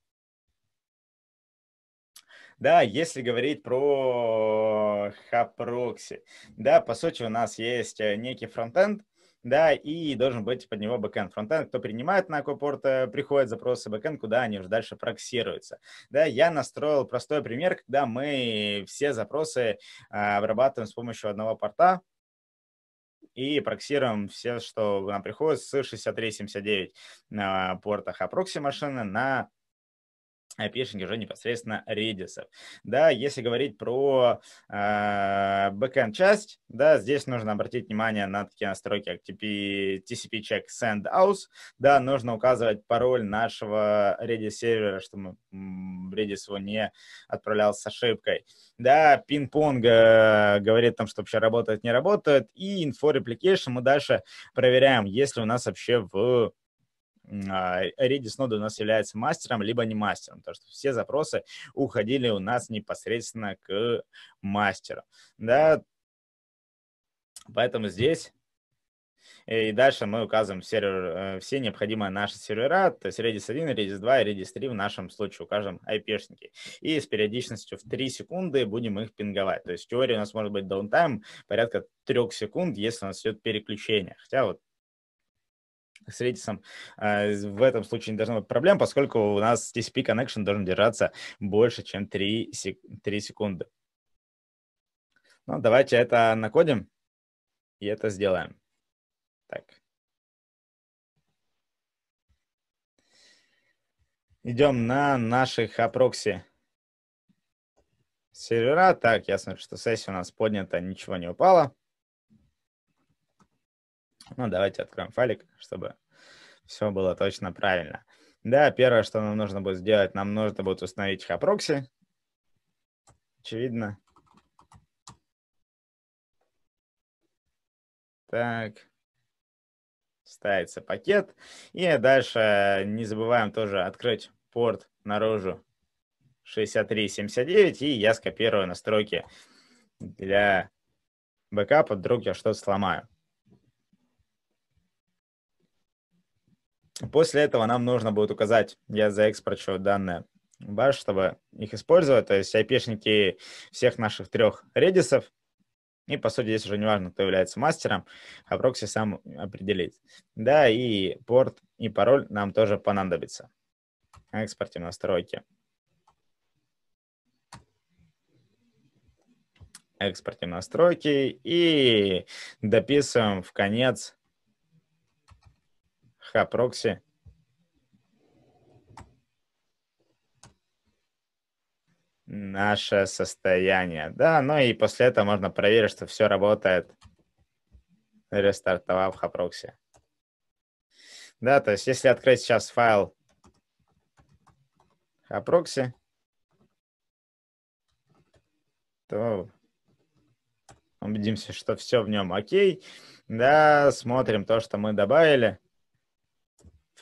Да, если говорить про хапрокси, да, по сути у нас есть э, некий фронтенд, да, и должен быть под него бэкэнд. Фронтенд, кто принимает на Акупорт, э, приходят запросы бэкэнд, куда они уже дальше проксируются. Да, я настроил простой пример, когда мы все запросы а, обрабатываем с помощью одного порта, и проксируем все, что нам приходит с 6379 а, порта Апрокси машины на а, пишинг уже непосредственно редисов. Да, если говорить про а, э, backend-часть, да, здесь нужно обратить внимание на такие настройки, как TP, TCP check send out. Да, нужно указывать пароль нашего Redis сервера, чтобы Redis его не отправлял с ошибкой. Да, пинг-понг э, говорит там, что вообще работает, не работает. И info replication мы дальше проверяем, если у нас вообще в а, Redis нода у нас является мастером, либо не мастером, потому что все запросы уходили у нас непосредственно к мастеру. Да? Поэтому здесь и дальше мы указываем сервер, э, все необходимые наши сервера, то есть Redis 1, Redis 2 и Redis 3 в нашем случае укажем IP-шники. И с периодичностью в 3 секунды будем их пинговать. То есть в теории у нас может быть даунтайм порядка 3 секунд, если у нас идет переключение. Хотя вот с Redis а, в этом случае не должно быть проблем, поскольку у нас TCP connection должен держаться больше, чем 3, сек 3 секунды. Ну, давайте это накодим и это сделаем. Так. Идем на наших апрокси сервера. Так, я смотрю, что сессия у нас поднята, ничего не упало. Ну, давайте откроем файлик, чтобы все было точно правильно. Да, первое, что нам нужно будет сделать, нам нужно будет установить хапрокси. Очевидно. Так. Ставится пакет. И дальше не забываем тоже открыть порт наружу 6379. И я скопирую настройки для бэкапа. Вдруг я что-то сломаю. После этого нам нужно будет указать, я заэкспорчу данные баш, чтобы их использовать, то есть IP-шники всех наших трех редисов. И, по сути, здесь уже не важно, кто является мастером, а прокси сам определит. Да, и порт, и пароль нам тоже понадобится. Экспортим настройки. Экспортим настройки и дописываем в конец H-прокси. Наше состояние. Да, ну и после этого можно проверить, что все работает, рестартовав H-прокси. Да, то есть если открыть сейчас файл H-прокси, то убедимся, что все в нем окей. Да, смотрим то, что мы добавили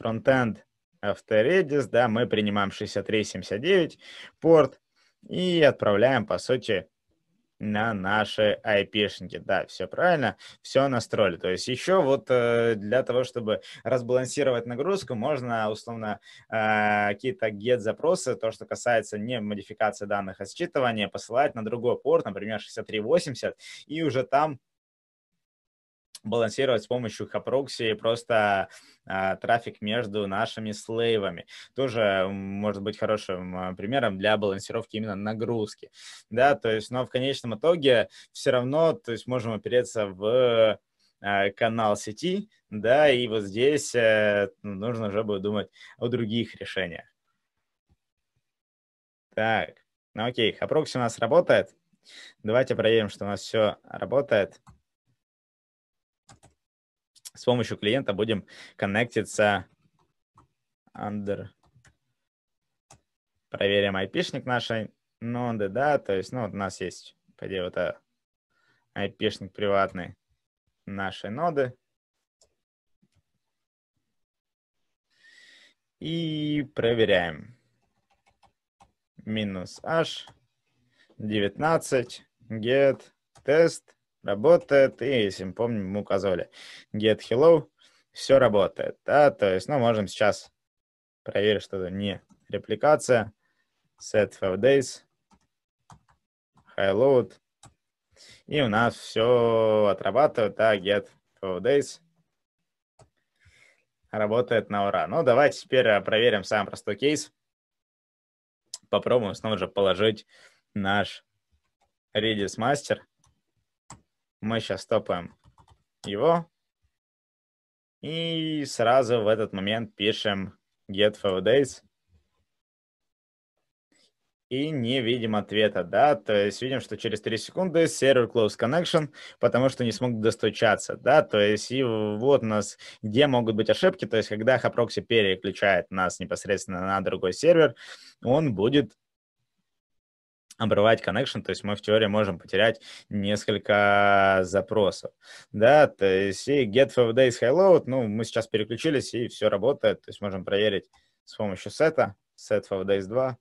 фронтенд авторедис, да, мы принимаем 6379 порт и отправляем, по сути, на наши IP-шники, Да, все правильно, все настроили. То есть еще вот э, для того, чтобы разбалансировать нагрузку, можно условно э, какие-то get-запросы, то, что касается не модификации данных, а считывания, посылать на другой порт, например, 6380, и уже там балансировать с помощью хапрокси просто а, трафик между нашими слейвами. Тоже может быть хорошим а, примером для балансировки именно нагрузки. Да, то есть, но в конечном итоге все равно, то есть можем опереться в а, канал сети, да, и вот здесь э, ну, нужно уже будет думать о других решениях. Так, ну окей, Хапрокси у нас работает. Давайте проверим, что у нас все работает с помощью клиента будем коннектиться under. Проверим айпишник нашей ноды, да, то есть, ну, у нас есть, по идее, вот э, айпишник приватный нашей ноды. И проверяем. Минус h, 19, get, test работает. И если мы помним, мы указывали get hello, все работает. Да? То есть, ну, можем сейчас проверить, что это не репликация. Set five days, high load. И у нас все отрабатывает, да, get five days работает на ура. Ну, давайте теперь э, проверим самый простой кейс. Попробуем снова же положить наш Redis Master – мы сейчас топаем его. И сразу в этот момент пишем get for days. И не видим ответа, да, то есть видим, что через 3 секунды сервер close connection, потому что не смог достучаться, да, то есть и вот у нас где могут быть ошибки, то есть когда Хапрокси переключает нас непосредственно на другой сервер, он будет обрывать connection, то есть мы в теории можем потерять несколько запросов, да, то есть и get five days high load, ну, мы сейчас переключились, и все работает, то есть можем проверить с помощью сета, set five days 2,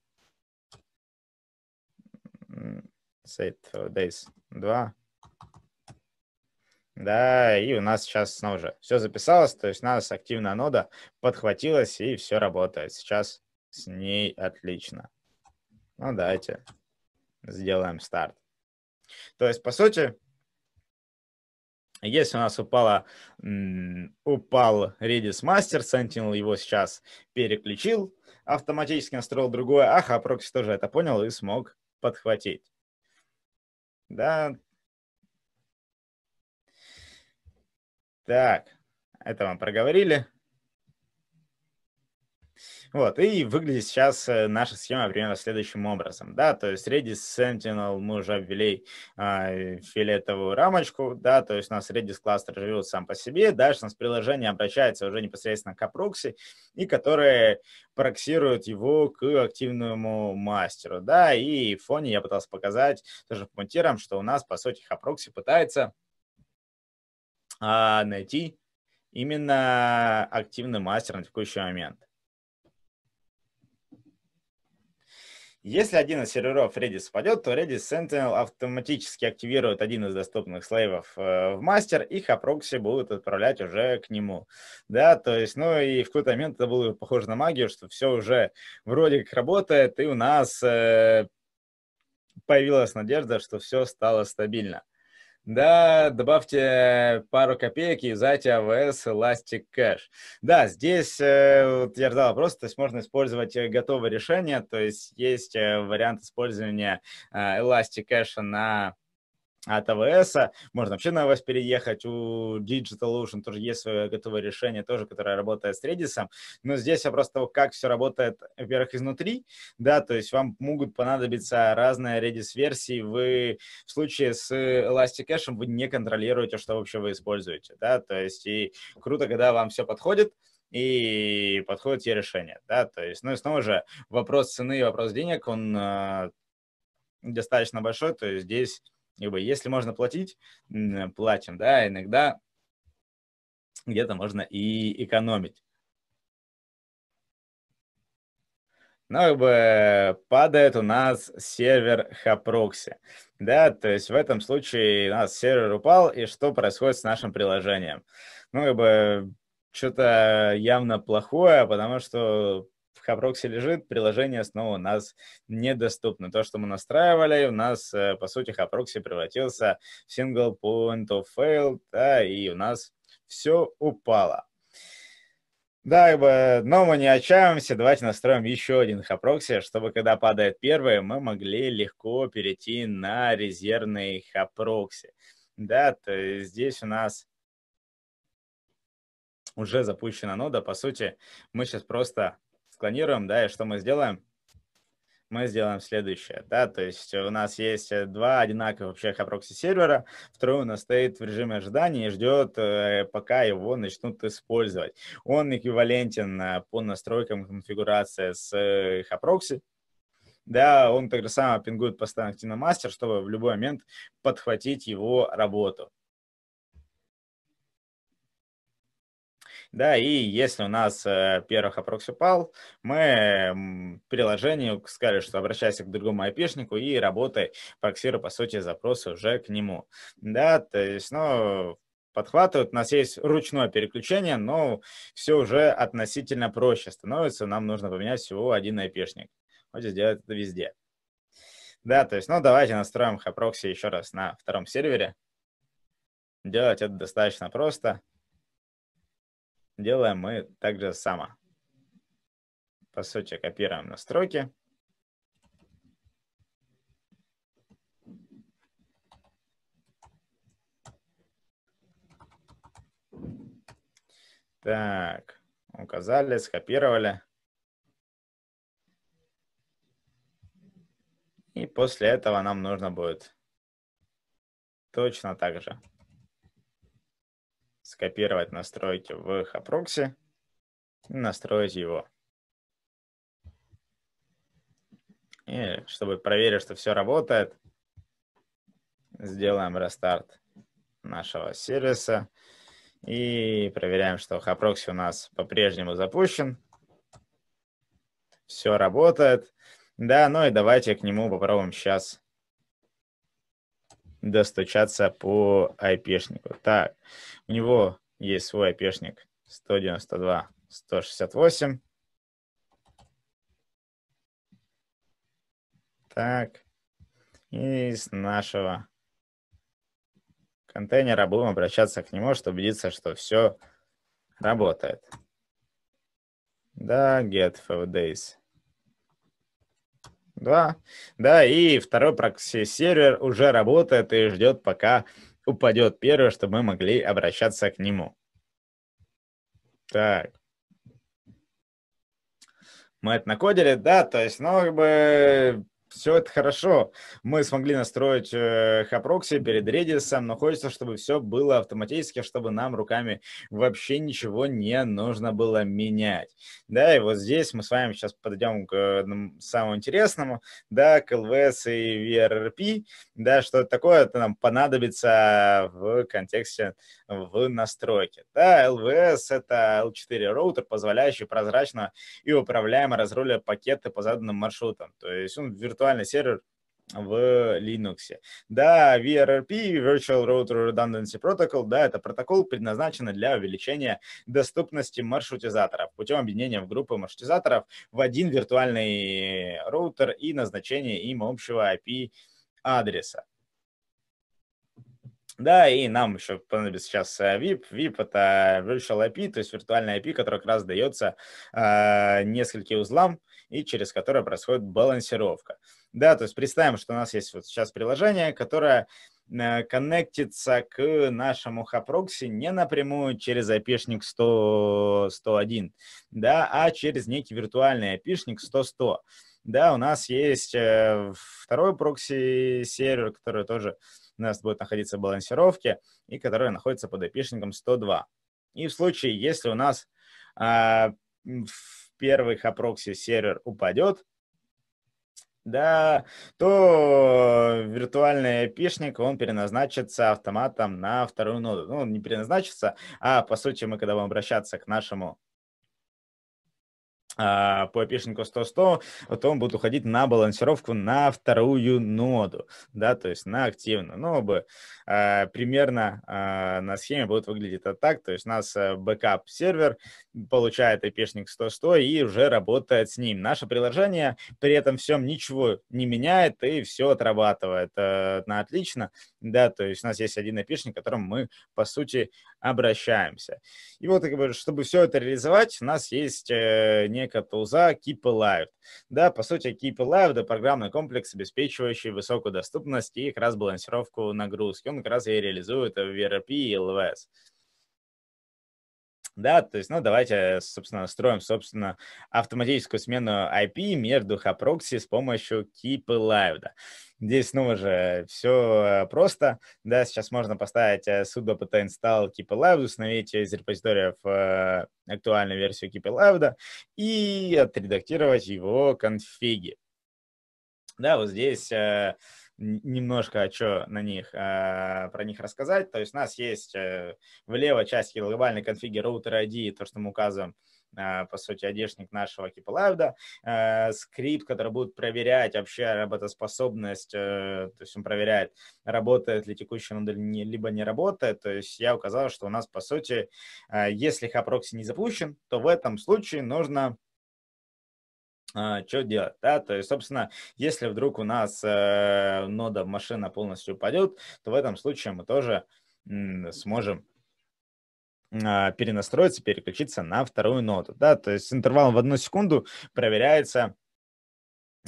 set five days 2, да, и у нас сейчас снова же все записалось, то есть у нас активная нода подхватилась, и все работает, сейчас с ней отлично. Ну, давайте сделаем старт. То есть, по сути, если у нас упала, упал Redis Master, Sentinel его сейчас переключил, автоматически настроил другое, ах, а прокси тоже это понял и смог подхватить. Да. Так, это вам проговорили. Вот, и выглядит сейчас э, наша схема примерно следующим образом, да, то есть Redis Sentinel мы уже ввели а, э, фиолетовую рамочку, да, то есть у нас Redis кластер живет сам по себе, дальше у нас приложение обращается уже непосредственно к прокси, и которые проксируют его к активному мастеру, да, и в фоне я пытался показать тоже пунктиром, что у нас, по сути, Хапрокси пытается э, найти именно активный мастер на текущий момент. Если один из серверов Redis упадет, то Redis Sentinel автоматически активирует один из доступных слейвов э, в мастер, их хапрокси будут отправлять уже к нему. Да, то есть, ну и в какой-то момент это было похоже на магию, что все уже вроде как работает, и у нас э, появилась надежда, что все стало стабильно. Да, добавьте пару копеек и юзайте AWS Elastic Cache. Да, здесь э, вот я задал вопрос, то есть можно использовать э, готовое решение, то есть есть э, вариант использования Elastic Cache на а от АВС, а, можно вообще на AWS переехать, у Digital Ocean тоже есть свое готовое решение, тоже, которое работает с Redis, но здесь вопрос того, как все работает, во-первых, изнутри, да, то есть вам могут понадобиться разные Redis-версии, вы в случае с Elastic Cache вы не контролируете, что вообще вы используете, да, то есть и круто, когда вам все подходит, и подходит те решения, да, то есть, ну и снова же вопрос цены и вопрос денег, он э, достаточно большой, то есть здесь Ибо если можно платить, платим, да, иногда где-то можно и экономить. Ну, как бы падает у нас сервер Хапрокси. Да, то есть в этом случае у нас сервер упал, и что происходит с нашим приложением? Ну, как бы что-то явно плохое, потому что в Хапроксе лежит, приложение снова у нас недоступно. То, что мы настраивали, у нас, э, по сути, Хапрокси превратился в single point of fail, да, и у нас все упало. Да, ибо, но мы не отчаиваемся, давайте настроим еще один хапрокси, чтобы когда падает первый, мы могли легко перейти на резервный хапрокси. Да, то есть здесь у нас уже запущена нода, по сути, мы сейчас просто склонируем, да, и что мы сделаем? мы сделаем следующее, да, то есть у нас есть э, два одинаковых вообще прокси сервера, второй у нас стоит в режиме ожидания и ждет, э, пока его начнут использовать. Он эквивалентен э, по настройкам конфигурации с хапрокси, да, он так же самое пингует постоянно мастер, чтобы в любой момент подхватить его работу. Да, и если у нас э, первых опрокс упал, мы приложению сказали, что обращайся к другому айпишнику и работай, проксируй, по сути, запросы уже к нему. Да, то есть, ну, подхватывают. У нас есть ручное переключение, но все уже относительно проще становится. Нам нужно поменять всего один айпишник. Вот сделать это везде. Да, то есть, ну, давайте настроим Хапрокси еще раз на втором сервере. Делать это достаточно просто делаем мы также сама По сути, копируем настройки. Так, указали, скопировали. И после этого нам нужно будет точно так же скопировать настройки в Хапрокси, и настроить его. И чтобы проверить, что все работает, сделаем рестарт нашего сервиса и проверяем, что Хапрокси у нас по-прежнему запущен. Все работает. Да, ну и давайте к нему попробуем сейчас достучаться по айпешнику. Так, у него есть свой айпешник 192 168. Так, из нашего контейнера будем обращаться к нему, чтобы убедиться, что все работает. Да, get five days. Да, да, и второй прокси-сервер уже работает и ждет, пока упадет первый, чтобы мы могли обращаться к нему. Так. Мы это накодили, да, то есть, ну, как бы все это хорошо. Мы смогли настроить э, хапрокси перед редисом, но хочется, чтобы все было автоматически, чтобы нам руками вообще ничего не нужно было менять. Да, и вот здесь мы с вами сейчас подойдем к самому интересному, да, к LVS и VRRP. да, что это такое, это нам понадобится в контексте в настройке. Да, LVS — это L4 роутер, позволяющий прозрачно и управляемо разруливать пакеты по заданным маршрутам. То есть он виртуально виртуальный сервер в Linux. Да, VRRP, Virtual Router Redundancy Protocol, да, это протокол, предназначенный для увеличения доступности маршрутизаторов путем объединения в группы маршрутизаторов в один виртуальный роутер и назначения им общего IP-адреса. Да, и нам еще понадобится сейчас э, VIP. VIP — это Virtual IP, то есть виртуальная IP, которая как раз дается э, нескольким узлам, и через которое происходит балансировка. Да, то есть представим, что у нас есть вот сейчас приложение, которое э, коннектится к нашему хапрокси не напрямую через IP-шник 100, 101, да, а через некий виртуальный IP-шник 100-100. Да, у нас есть э, второй прокси-сервер, который тоже у нас будет находиться в балансировке и который находится под IP-шником 102. И в случае, если у нас а, первый Хапрокси сервер упадет, да, то виртуальный айпишник, он переназначится автоматом на вторую ноду. Ну, он не переназначится, а, по сути, мы, когда будем обращаться к нашему а, по пешенку 100-100, потом будут уходить на балансировку на вторую ноду, да, то есть на активную. Ну, бы, э, а, примерно э, на схеме будет выглядеть это так, то есть у нас э, бэкап сервер получает IP-шник 100-100 и уже работает с ним. Наше приложение при этом всем ничего не меняет и все отрабатывает э, на отлично, да, то есть у нас есть один ip к которому мы, по сути, обращаемся. И вот, как бы, чтобы все это реализовать, у нас есть не э, Снека Тулза Keep Alive. Да, по сути, Keep Alive – это программный комплекс, обеспечивающий высокую доступность и как раз балансировку нагрузки. Он как раз и реализует в ERP и LVS. Да, то есть, ну, давайте, собственно, строим, собственно, автоматическую смену IP между Хапрокси с помощью Keep Alive. Здесь снова же все э, просто. Да, сейчас можно поставить sudo pt install keepalive, установить из репозиториев э, актуальную версию keepalive и отредактировать его конфиги. Да, вот здесь э, немножко а что на них, а, про них рассказать. То есть у нас есть э, влево часть глобальной конфиги роутера ID, то, что мы указываем, а, по сути, одежник нашего Кипелавда, э, скрипт, который будет проверять вообще работоспособность, э, то есть он проверяет, работает ли текущий модуль, либо не работает. То есть я указал, что у нас, по сути, если хапрокси не запущен, то в этом случае нужно а, что делать, да, то есть, собственно, если вдруг у нас э, нода машина полностью упадет, то в этом случае мы тоже сможем а, перенастроиться, переключиться на вторую ноту, да, то есть интервал в одну секунду проверяется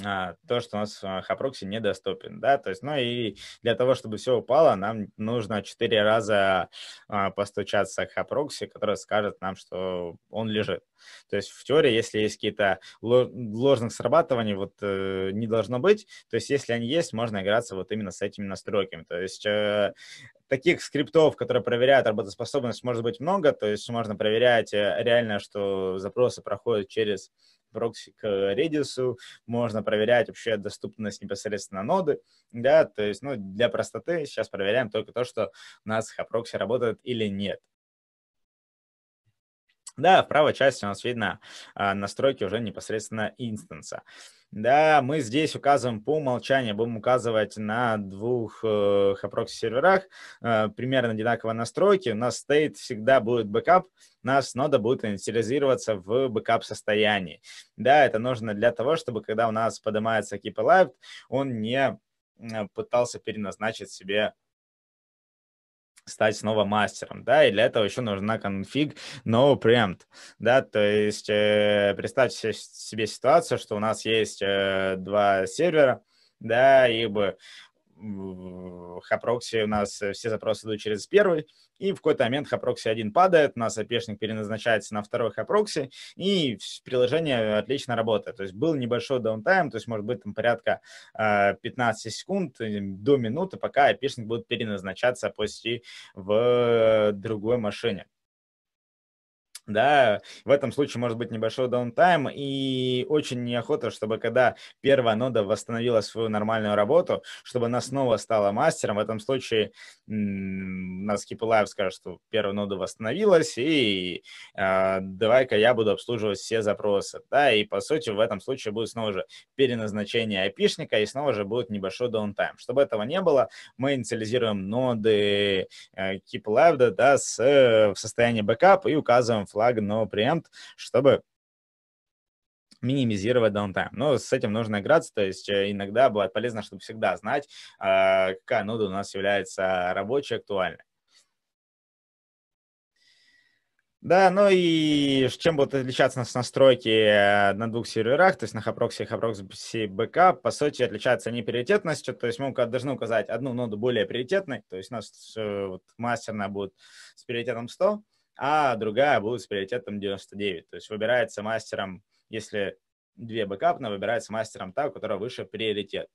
а, то, что у нас а, хапрокси недоступен, да, то есть, ну и для того, чтобы все упало, нам нужно четыре раза а, постучаться к хапрокси, который скажет нам, что он лежит. То есть в теории, если есть какие-то ложных срабатываний, вот э, не должно быть, то есть если они есть, можно играться вот именно с этими настройками, то есть э, таких скриптов, которые проверяют работоспособность, может быть много, то есть можно проверять э, реально, что запросы проходят через прокси к Redis, можно проверять вообще доступность непосредственно ноды, да, то есть, ну, для простоты сейчас проверяем только то, что у нас хапрокси работает или нет. Да, в правой части у нас видно а, настройки уже непосредственно инстанса. Да, мы здесь указываем по умолчанию, будем указывать на двух э, Haproxy серверах э, примерно одинаковые настройки. У нас стоит всегда будет бэкап, у нас нода будет инициализироваться в бэкап состоянии. Да, это нужно для того, чтобы когда у нас поднимается keep alive, он не э, пытался переназначить себе стать снова мастером, да, и для этого еще нужна конфиг no preempt, да, то есть э, представьте себе ситуацию, что у нас есть э, два сервера, да, и бы в Хапрокси у нас э, все запросы идут через первый, и в какой-то момент Хапрокси один падает, у нас опешник переназначается на второй Хапрокси, и приложение отлично работает. То есть был небольшой даунтайм, то есть может быть там порядка 15 а, секунд э, до минуты, пока опешник будет переназначаться по сети в э, другой машине да, в этом случае может быть небольшой даунтайм, и очень неохота, чтобы когда первая нода восстановила свою нормальную работу, чтобы она снова стала мастером, в этом случае у нас KeepAlive скажет, что первая нода восстановилась, и э, давай-ка я буду обслуживать все запросы, да, и по сути в этом случае будет снова же переназначение айпишника, и снова же будет небольшой даунтайм. Чтобы этого не было, мы инициализируем ноды э, KeepAlive, да, с, э, в состоянии бэкап и указываем флаг no preempt, чтобы минимизировать downtime. Но с этим нужно играться, то есть э, иногда бывает полезно, чтобы всегда знать, а, какая нода у нас является рабочей, актуальной. Да, ну и чем будут отличаться нас настройки э, на двух серверах, то есть на Хапроксе и Хапроксе Backup, по сути, отличаются не приоритетностью, то есть мы должны указать одну ноду более приоритетной, то есть у нас э, вот мастерная будет с приоритетом 100, а другая будет с приоритетом 99. То есть выбирается мастером, если две бэкапно, выбирается мастером та, у которой выше приоритет.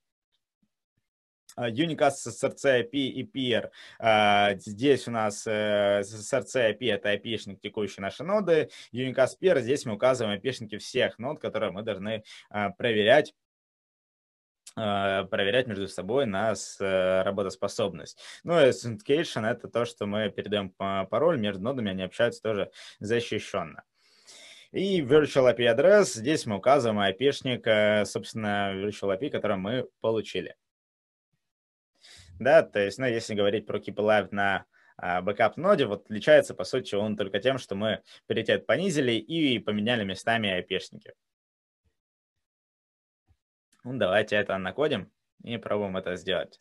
А, Unicast SRC IP и PR. А, здесь у нас э, SRC IP — это IP-шник текущей нашей ноды. Unicast PR — здесь мы указываем IP-шники всех нод, которые мы должны а, проверять Э, проверять между собой нас э, работоспособность. Ну, authentication э, — это то, что мы передаем пароль между нодами, они общаются тоже защищенно. И Virtual API Address, здесь мы указываем IP-шник, собственно, Virtual API, который мы получили. Да, то есть, ну, если говорить про Keep Alive на а, бэкап ноде, вот отличается, по сути, он только тем, что мы приоритет понизили и поменяли местами IP-шники. Ну, давайте это накодим и пробуем это сделать.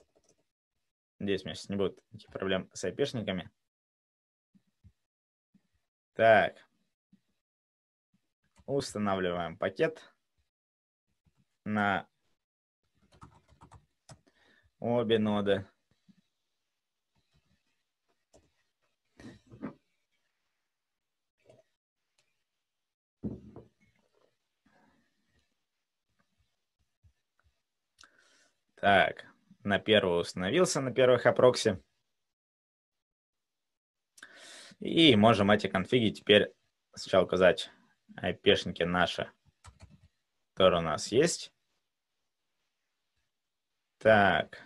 Надеюсь, у меня сейчас не будет никаких проблем с айпишниками. Так. Устанавливаем пакет на обе ноды. Так, на первую установился, на первых опрокси. И можем эти конфиги теперь сначала указать айпешники э, наши, которые у нас есть. Так.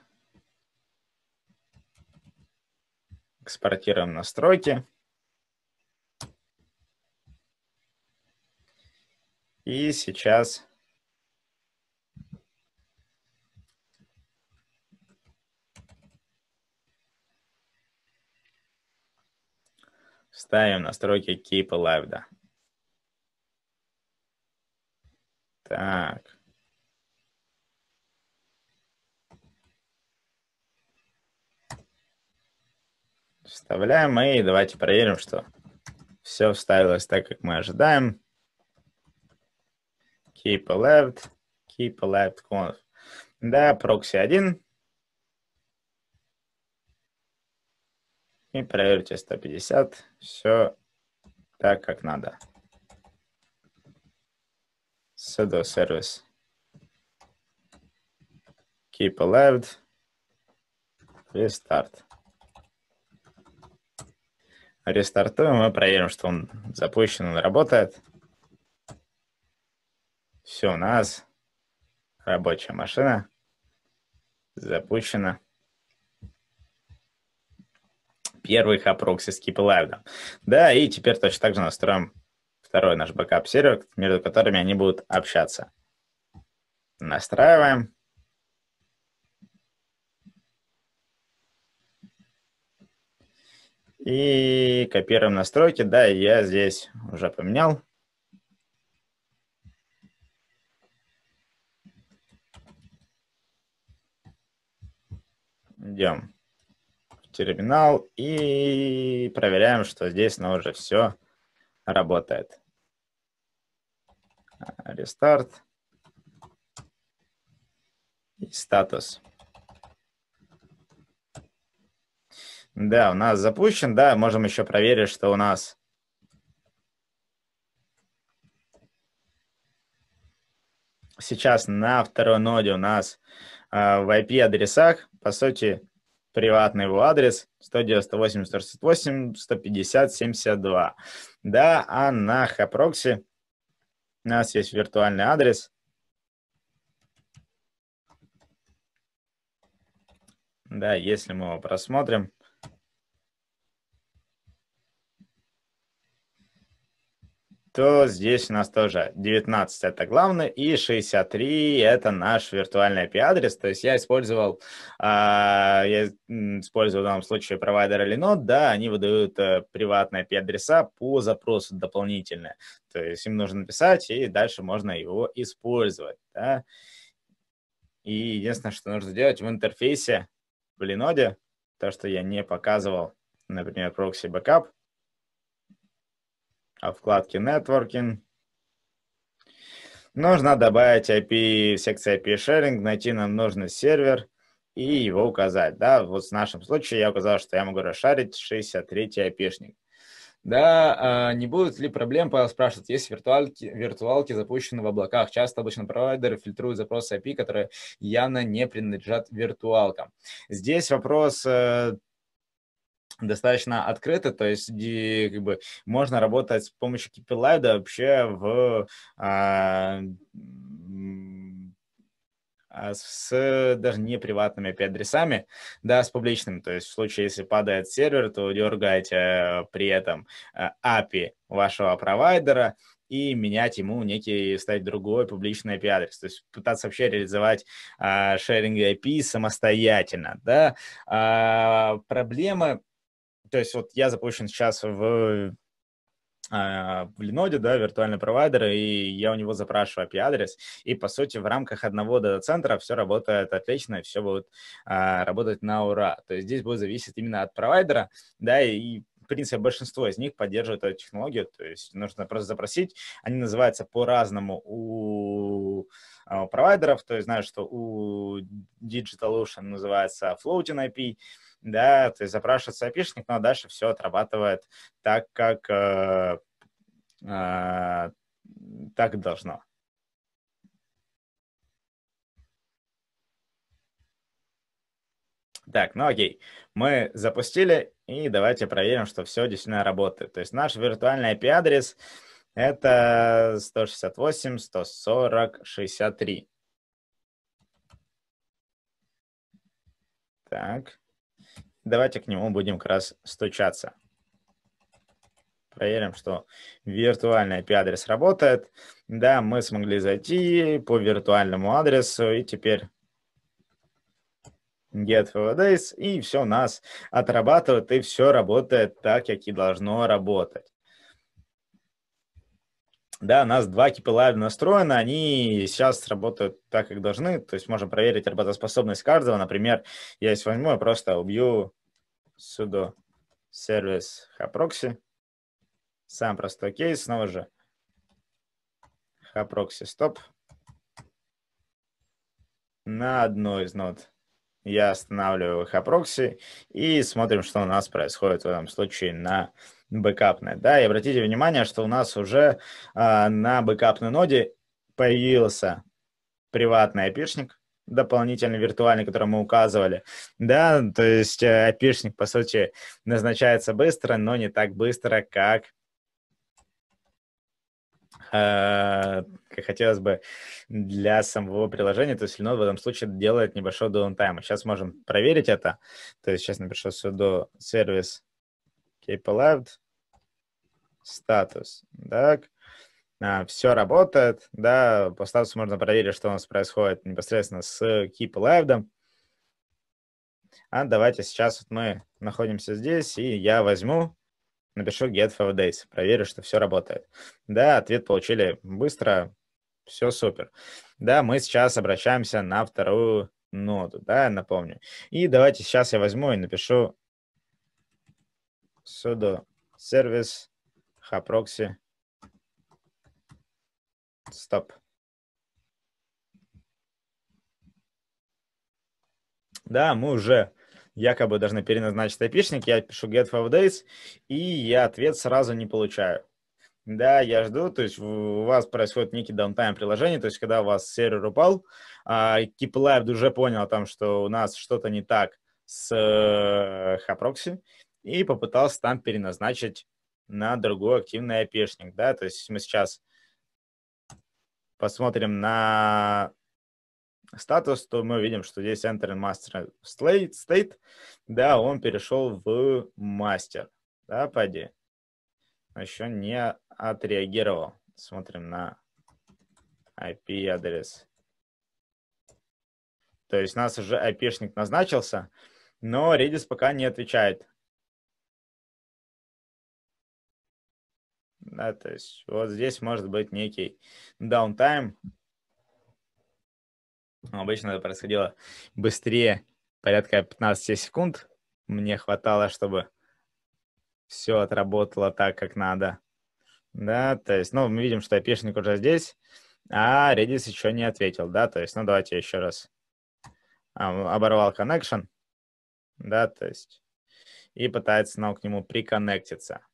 Экспортируем настройки. И сейчас Ставим настройки Keep Alive, да. Так. Вставляем и давайте проверим, что все вставилось так, как мы ожидаем. Keep left, keep left conf. Да, прокси 1. И проверьте 150 все так, как надо. sudo service keep alive restart. Рестартуем, мы проверим, что он запущен, он работает. Все у нас. Рабочая машина запущена первых апрокси skip live. Да, и теперь точно так же настроим второй наш бэкап сервер, между которыми они будут общаться. Настраиваем. И копируем настройки. Да, я здесь уже поменял. Идем терминал и проверяем, что здесь ну, уже все работает. А, рестарт. И статус. Да, у нас запущен, да, можем еще проверить, что у нас сейчас на второй ноде у нас а, в IP-адресах, по сути, приватный его адрес 198-168-150-72. Да, а на Хапрокси у нас есть виртуальный адрес. Да, если мы его просмотрим. то здесь у нас тоже 19 это главное и 63 это наш виртуальный IP-адрес. То есть я использовал, а, я использовал в данном случае провайдера Linode да, они выдают э, приватные IP-адреса по запросу дополнительные. То есть им нужно написать, и дальше можно его использовать. Да. И единственное, что нужно сделать в интерфейсе в Linode, то, что я не показывал, например, прокси бэкап, а в вкладке Networking нужно добавить IP в секции IP Sharing, найти нам нужный сервер и его указать. Да, вот в нашем случае я указал, что я могу расшарить 63 IP-шник. Да, а, не будет ли проблем, Павел спрашивает, есть виртуалки, виртуалки запущены в облаках? Часто обычно провайдеры фильтруют запросы IP, которые явно не принадлежат виртуалкам. Здесь вопрос э, достаточно открыто, то есть и, как бы, можно работать с помощью KPLab да, вообще в а, а, с даже не приватными IP-адресами, да, с публичными. То есть в случае, если падает сервер, то дергаете при этом э, API вашего провайдера и менять ему некий, ставить другой публичный IP-адрес. То есть пытаться вообще реализовать а, шеринг IP самостоятельно, да. А, проблемы то есть вот я запущен сейчас в а, в Linode, да, виртуальный провайдер, и я у него запрашиваю IP адрес и, по сути, в рамках одного дата-центра все работает отлично, все будет а, работать на ура. То есть здесь будет зависеть именно от провайдера, да, и в принципе, большинство из них поддерживают эту технологию, то есть нужно просто запросить. Они называются по-разному у а, провайдеров, то есть знаешь, что у DigitalOcean называется Floating IP, да, то есть запрашивается опишник, но дальше все отрабатывает так, как э, э, так должно. Так, ну окей, мы запустили, и давайте проверим, что все действительно работает. То есть наш виртуальный IP-адрес — это 168.140.63. Так. Давайте к нему будем как раз стучаться. Проверим, что виртуальный IP-адрес работает. Да, мы смогли зайти по виртуальному адресу, и теперь get days, и все у нас отрабатывает, и все работает так, как и должно работать. Да, у нас два KPI настроены, они сейчас работают так, как должны, то есть можем проверить работоспособность каждого. Например, я если возьму, я просто убью sudo service hproxy. Сам простой кейс, снова же hproxy stop. На одной из нод я останавливаю hproxy и смотрим, что у нас происходит в этом случае на бэкапной. Да, и обратите внимание, что у нас уже э, на бэкапной ноде появился приватный айпишник, дополнительный виртуальный, который мы указывали, да, то есть э, айпишник, по сути, назначается быстро, но не так быстро, как э, как хотелось бы для самого приложения, то есть Linode в этом случае делает небольшой даунтайм. Сейчас можем проверить это. То есть сейчас напишу сюда сервис capelabd Status, Так. А, все работает, да, по статусу можно проверить, что у нас происходит непосредственно с Keep Live. А давайте сейчас вот мы находимся здесь, и я возьму, напишу get 5 days, проверю, что все работает. Да, ответ получили быстро, все супер. Да, мы сейчас обращаемся на вторую ноду, да, я напомню. И давайте сейчас я возьму и напишу sudo service haproxy Стоп. Да, мы уже якобы должны переназначить айпишник. Я пишу get five days, и я ответ сразу не получаю. Да, я жду. То есть у вас происходит некий даунтайм приложения, то есть когда у вас сервер упал, а, Keep Live уже понял там, что у нас что-то не так с Хапрокси, э, и попытался там переназначить на другой активный айпишник. Да? То есть мы сейчас посмотрим на статус, то мы видим, что здесь Enter and Master State, да, он перешел в мастер, да, поди. Еще не отреагировал. Смотрим на IP-адрес. То есть у нас уже IP-шник назначился, но Redis пока не отвечает. Да, то есть вот здесь может быть некий даунтайм. Обычно это происходило быстрее, порядка 15 секунд. Мне хватало, чтобы все отработало так, как надо. Да, то есть, ну, мы видим, что опишник уже здесь, а Redis еще не ответил, да, то есть, ну, давайте еще раз. А, оборвал connection, да, то есть, и пытается нам к нему приконнектиться.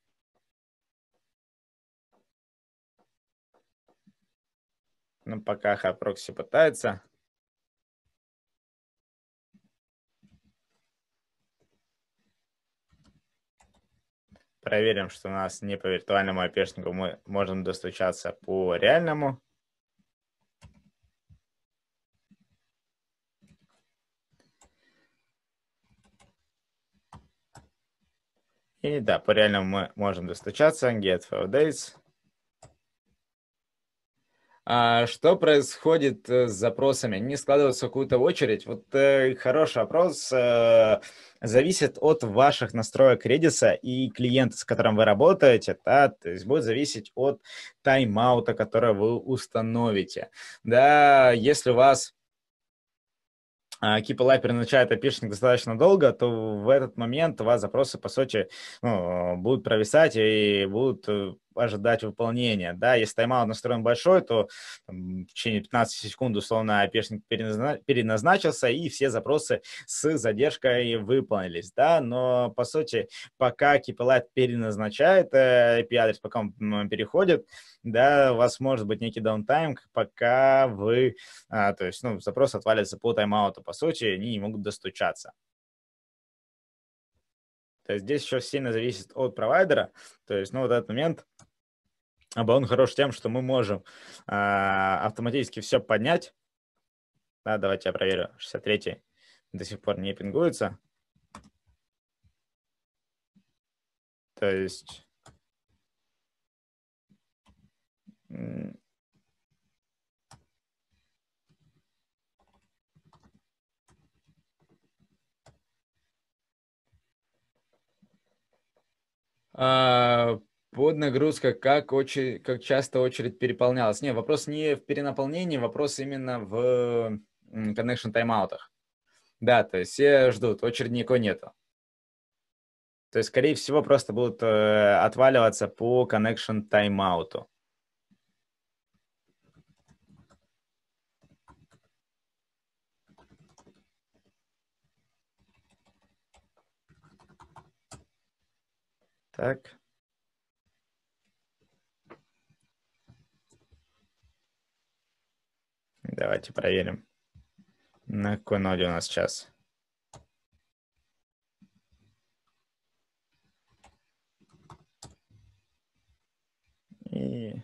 Ну, пока Хапрокси пытается. Проверим, что у нас не по виртуальному опешнику мы можем достучаться по реальному. И да, по реальному мы можем достучаться. Get five days. А что происходит э, с запросами? Они складываются в какую-то очередь. Вот э, хороший опрос э, зависит от ваших настроек Redis и клиента, с которым вы работаете, да, то есть будет зависеть от тайм-аута, который вы установите. Да, если у вас а, KeepAlive переначает опишник достаточно долго, то в этот момент у вас запросы, по сути, ну, будут провисать и будут ожидать выполнения. Да, если тайм-аут настроен большой, то там, в течение 15 секунд условно опешник переназначился, и все запросы с задержкой выполнились. Да, но по сути, пока KPLite переназначает э, IP-адрес, пока он ну, переходит, да, у вас может быть некий даунтайм, пока вы, а, то есть, ну, запрос отвалится по тайм-ауту, по сути, они не могут достучаться. То есть здесь еще сильно зависит от провайдера. То есть, ну, вот этот момент, Або он хорош тем, что мы можем э, автоматически все поднять. Да, давайте я проверю. 63 до сих пор не пингуется. То есть... А, под нагрузка как, очередь, как часто очередь переполнялась? Нет, вопрос не в перенаполнении, вопрос именно в connection тайм-аутах. Да, то есть все ждут, очереди никакой нету. То есть, скорее всего, просто будут э, отваливаться по connection тайм-ауту. Так. Давайте проверим. На какой ноде у нас сейчас? И...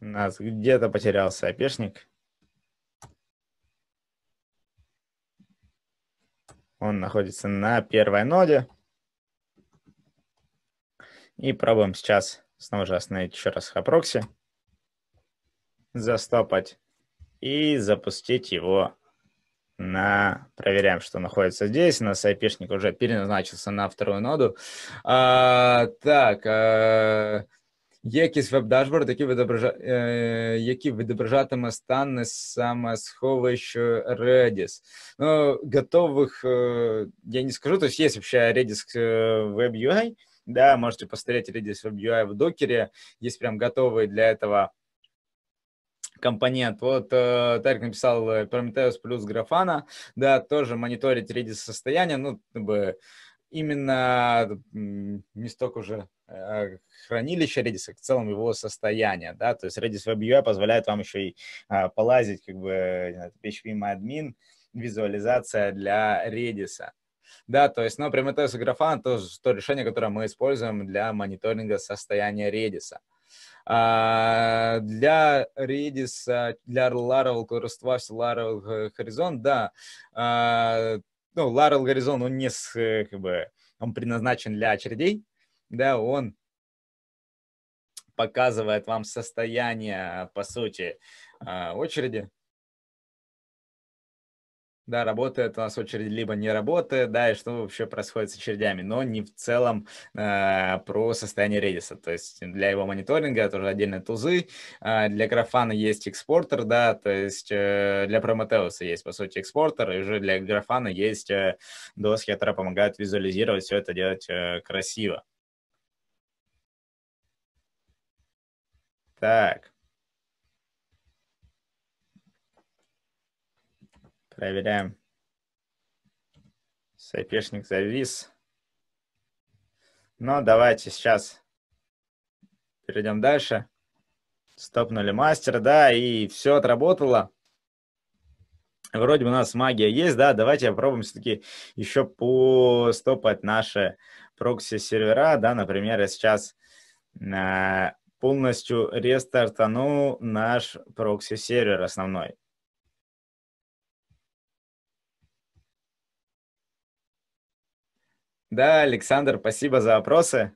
У нас где-то потерялся опешник. Он находится на первой ноде. И пробуем сейчас снова же остановить еще раз хапрокси, застопать и запустить его на... Проверяем, что находится здесь. У нас айпишник уже переназначился на вторую ноду. А, так, а... Які з веб-дашборд, які, відобража... Э, які відображатиме стан саме сховище Redis. Ну, готових э, я не скажу, то есть есть вообще Redis Web э, UI, да, можете посмотреть Redis Web UI в докере. Есть прям готовые для этого компонент. Вот э, Тарик написал Prometheus э, плюс Grafana, да, тоже мониторить Redis состояние, ну, как бы именно не столько уже э, хранилище Redis, как в целом его состояние, да, то есть Redis Web UI позволяет вам еще и э, полазить, как бы, PHP э, админ, визуализация для Redis. Да, то есть, ну, прямота из графана – то, то решение, которое мы используем для мониторинга состояния редиса. А, для Redis, для Laravel, который расставался Laravel Horizon, да, а, ну, Laravel Horizon, он не с, э, как бы, он предназначен для очередей, да, он показывает вам состояние, по сути, а, очереди, да, работает у нас очередь, либо не работает, да, и что вообще происходит с очередями, но не в целом э, про состояние Redis. То есть для его мониторинга тоже отдельные тузы, э, для графана есть экспортер, да, то есть э, для Prometheus есть, по сути, экспортер, и уже для графана есть э, доски, которые помогают визуализировать все это, делать э, красиво. Так. Проверяем. Сайпешник завис. Но ну, давайте сейчас перейдем дальше. Стопнули мастер, да, и все отработало. Вроде бы у нас магия есть, да, давайте попробуем все-таки еще постопать наши прокси-сервера, да, например, я сейчас а, полностью рестартану наш прокси-сервер основной. Да, Александр, спасибо за вопросы.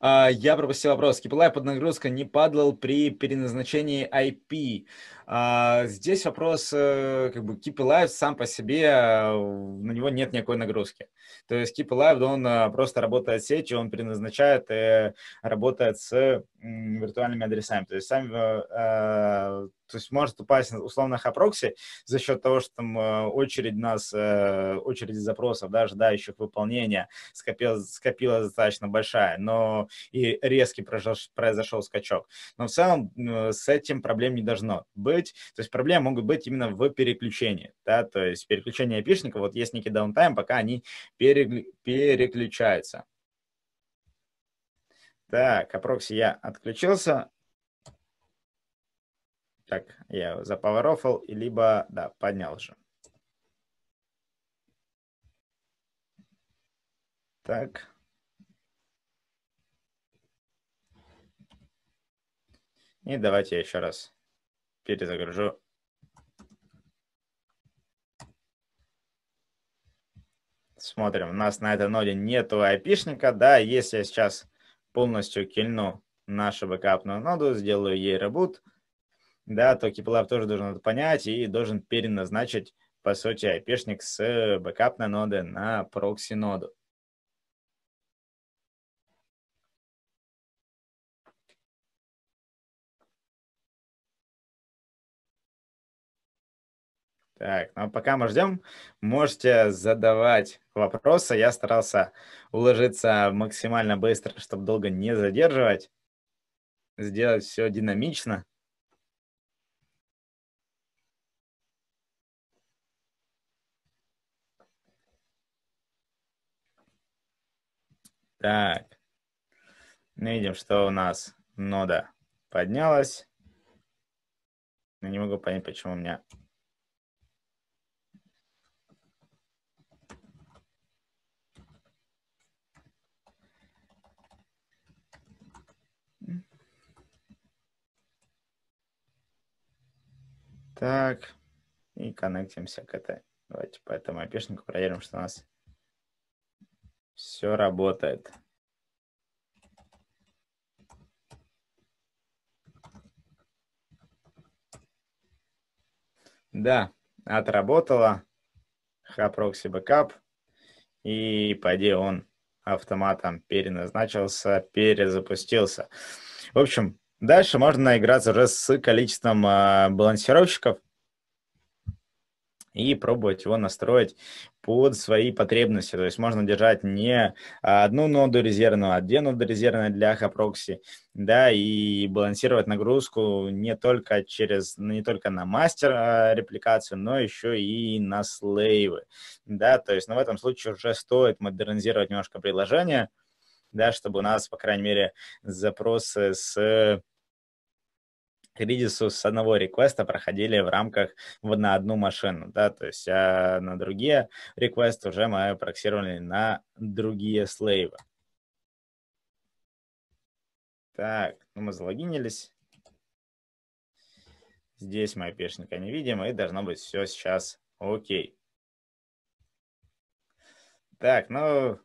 А, я пропустил вопрос. Киплай под нагрузка не падал при переназначении IP. А, здесь вопрос, э, как бы, Keep Alive сам по себе, а, на него нет никакой нагрузки. То есть Keep Alive, он а, просто работает с сетью, он предназначает и э, работает с виртуальными адресами. То есть сам э, то есть может упасть условно хапрокси за счет того, что там очередь нас, очередь запросов, да, ожидающих выполнения, скопилась, скопилась достаточно большая, но и резкий произошел скачок. Но в целом с этим проблем не должно быть быть. То есть проблемы могут быть именно в переключении. Да? То есть переключение айпишника, вот есть некий даунтайм, пока они переключаются. Так, о а прокси я отключился. Так, я заповоровал, либо, да, поднял же. Так. И давайте я еще раз перезагружу. Смотрим, у нас на этой ноде нету айпишника, да, если я сейчас полностью кильну нашу бэкапную ноду, сделаю ей ребут, да, то Keepalive тоже должен это понять и должен переназначить, по сути, айпишник с бэкапной ноды на прокси-ноду. Так, ну а пока мы ждем, можете задавать вопросы. Я старался уложиться максимально быстро, чтобы долго не задерживать, сделать все динамично. Так, мы ну, видим, что у нас нода поднялась. Я не могу понять, почему у меня Так, и коннектимся к этой. Давайте по этому опешнику проверим, что у нас все работает. Да, отработала Хапрокси бэкап. И пойди он автоматом переназначился, перезапустился. В общем, Дальше можно наиграться уже с количеством а, балансировщиков и пробовать его настроить под свои потребности. То есть можно держать не одну ноду резервную, а две ноды резервные для хапрокси, да, и балансировать нагрузку не только через, не только на мастер а, репликацию, но еще и на слейвы, да, то есть, но ну, в этом случае уже стоит модернизировать немножко приложение, да, чтобы у нас, по крайней мере, запросы с Кридису с одного реквеста проходили в рамках вот на одну машину, да, то есть а на другие реквесты уже мы проксировали на другие слейвы. Так, ну мы залогинились. Здесь мы опешника не видим, и должно быть все сейчас окей. Так, ну,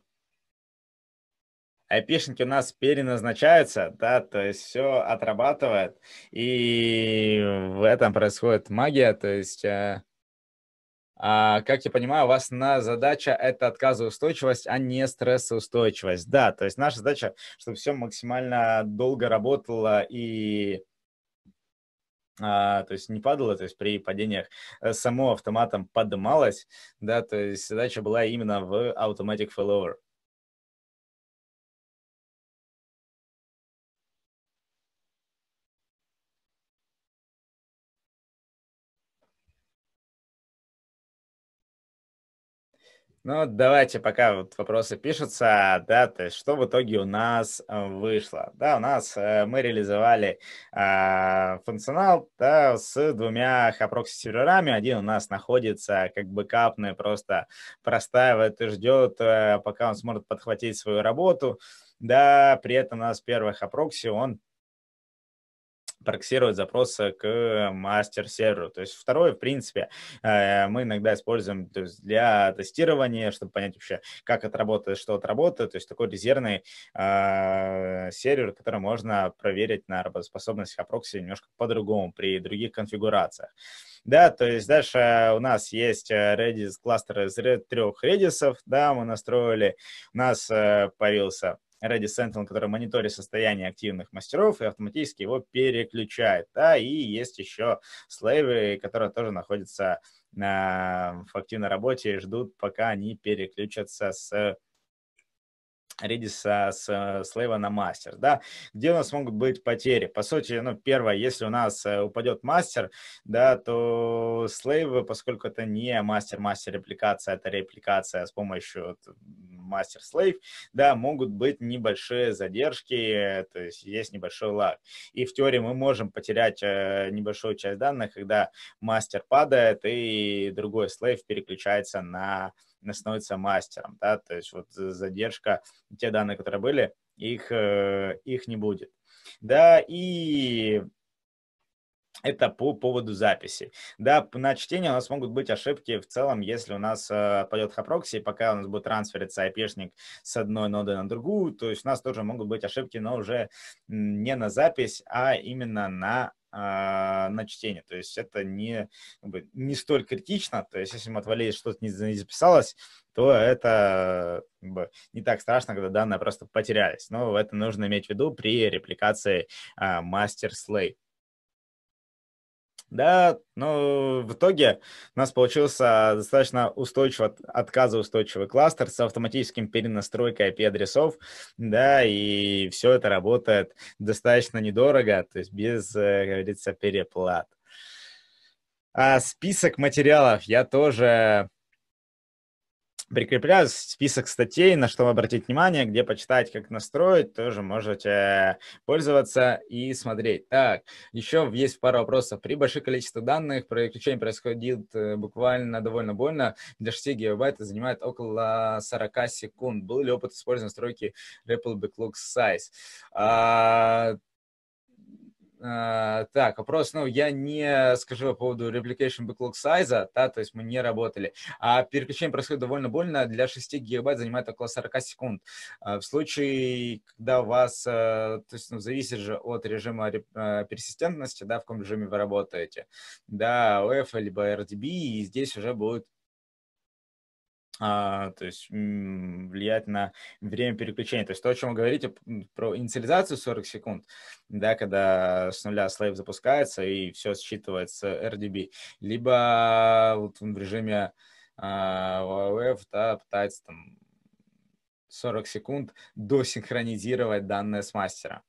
айпишники у нас переназначаются, да, то есть все отрабатывает, и в этом происходит магия, то есть... Э, а, как я понимаю, у вас на задача это отказоустойчивость, а не стрессоустойчивость. Да, то есть наша задача, чтобы все максимально долго работало и а, то есть не падало, то есть при падениях э, само автоматом поднималось, да, то есть задача была именно в automatic failover. Ну, давайте пока вот вопросы пишутся, да, то есть что в итоге у нас э, вышло? Да, у нас э, мы реализовали э, функционал да, с двумя хапрокси-серверами. Один у нас находится как бы бэкапный, просто простаивает и ждет, э, пока он сможет подхватить свою работу. Да, при этом у нас первый хапрокси, он проксировать запросы к мастер-серверу. То есть второе, в принципе, э, мы иногда используем то есть для тестирования, чтобы понять вообще, как это работает, что это работает. То есть такой резервный э, сервер, который можно проверить на работоспособность Хапрокси немножко по-другому при других конфигурациях. Да, то есть дальше э, у нас есть э, Redis кластер из трех Redis, да, мы настроили, у нас э, появился Ready Sentinel, который мониторит состояние активных мастеров и автоматически его переключает. Да, и есть еще слейвы, которые тоже находятся а, в активной работе, и ждут, пока они переключатся с редиса э, с слейва э, на мастер, да, где у нас могут быть потери. По сути, ну, первое, если у нас э, упадет мастер, да, то слейвы, поскольку это не мастер-мастер репликация, это репликация с помощью мастер-слейв, да, могут быть небольшие задержки, то есть есть небольшой лаг. И в теории мы можем потерять небольшую часть данных, когда мастер падает и другой слейв переключается на становится мастером, да, то есть вот задержка, те данные, которые были, их, э, их не будет. Да, и это по поводу записи. Да, на чтение у нас могут быть ошибки в целом, если у нас э, пойдет хапрокси, пока у нас будет трансфериться IP-шник с одной ноды на другую, то есть у нас тоже могут быть ошибки, но уже не на запись, а именно на а, на чтение. То есть это не, как бы, не столь критично. То есть если мы отвалились, что-то не, записалось, то это как бы, не так страшно, когда данные просто потерялись. Но это нужно иметь в виду при репликации а, мастер-слейт да, но ну, в итоге у нас получился достаточно устойчивый отказоустойчивый кластер с автоматическим перенастройкой IP-адресов, да, и все это работает достаточно недорого, то есть без, э, как говорится, переплат. А список материалов я тоже прикрепляю список статей, на что обратить внимание, где почитать, как настроить, тоже можете пользоваться и смотреть. Так, еще есть пара вопросов. При большом количестве данных переключение происходит э, буквально довольно больно. Для 6 гигабайт это занимает около 40 секунд. Был ли опыт использования стройки REPL Backlog Size? А, а, так, вопрос, ну, я не скажу по поводу replication backlog size, да, то есть мы не работали. А переключение происходит довольно больно, для 6 гигабайт занимает около 40 секунд. А в случае, когда у вас, э, то есть, ну, зависит же от режима э, персистентности, да, в каком режиме вы работаете, да, OF либо RDB, и здесь уже будет а, то есть влиять на время переключения. То есть то, о чем вы говорите про инициализацию 40 секунд, да, когда с нуля слейв запускается и все считывается RDB, либо вот в режиме OF, а, да, пытается там 40 секунд досинхронизировать данные с мастера.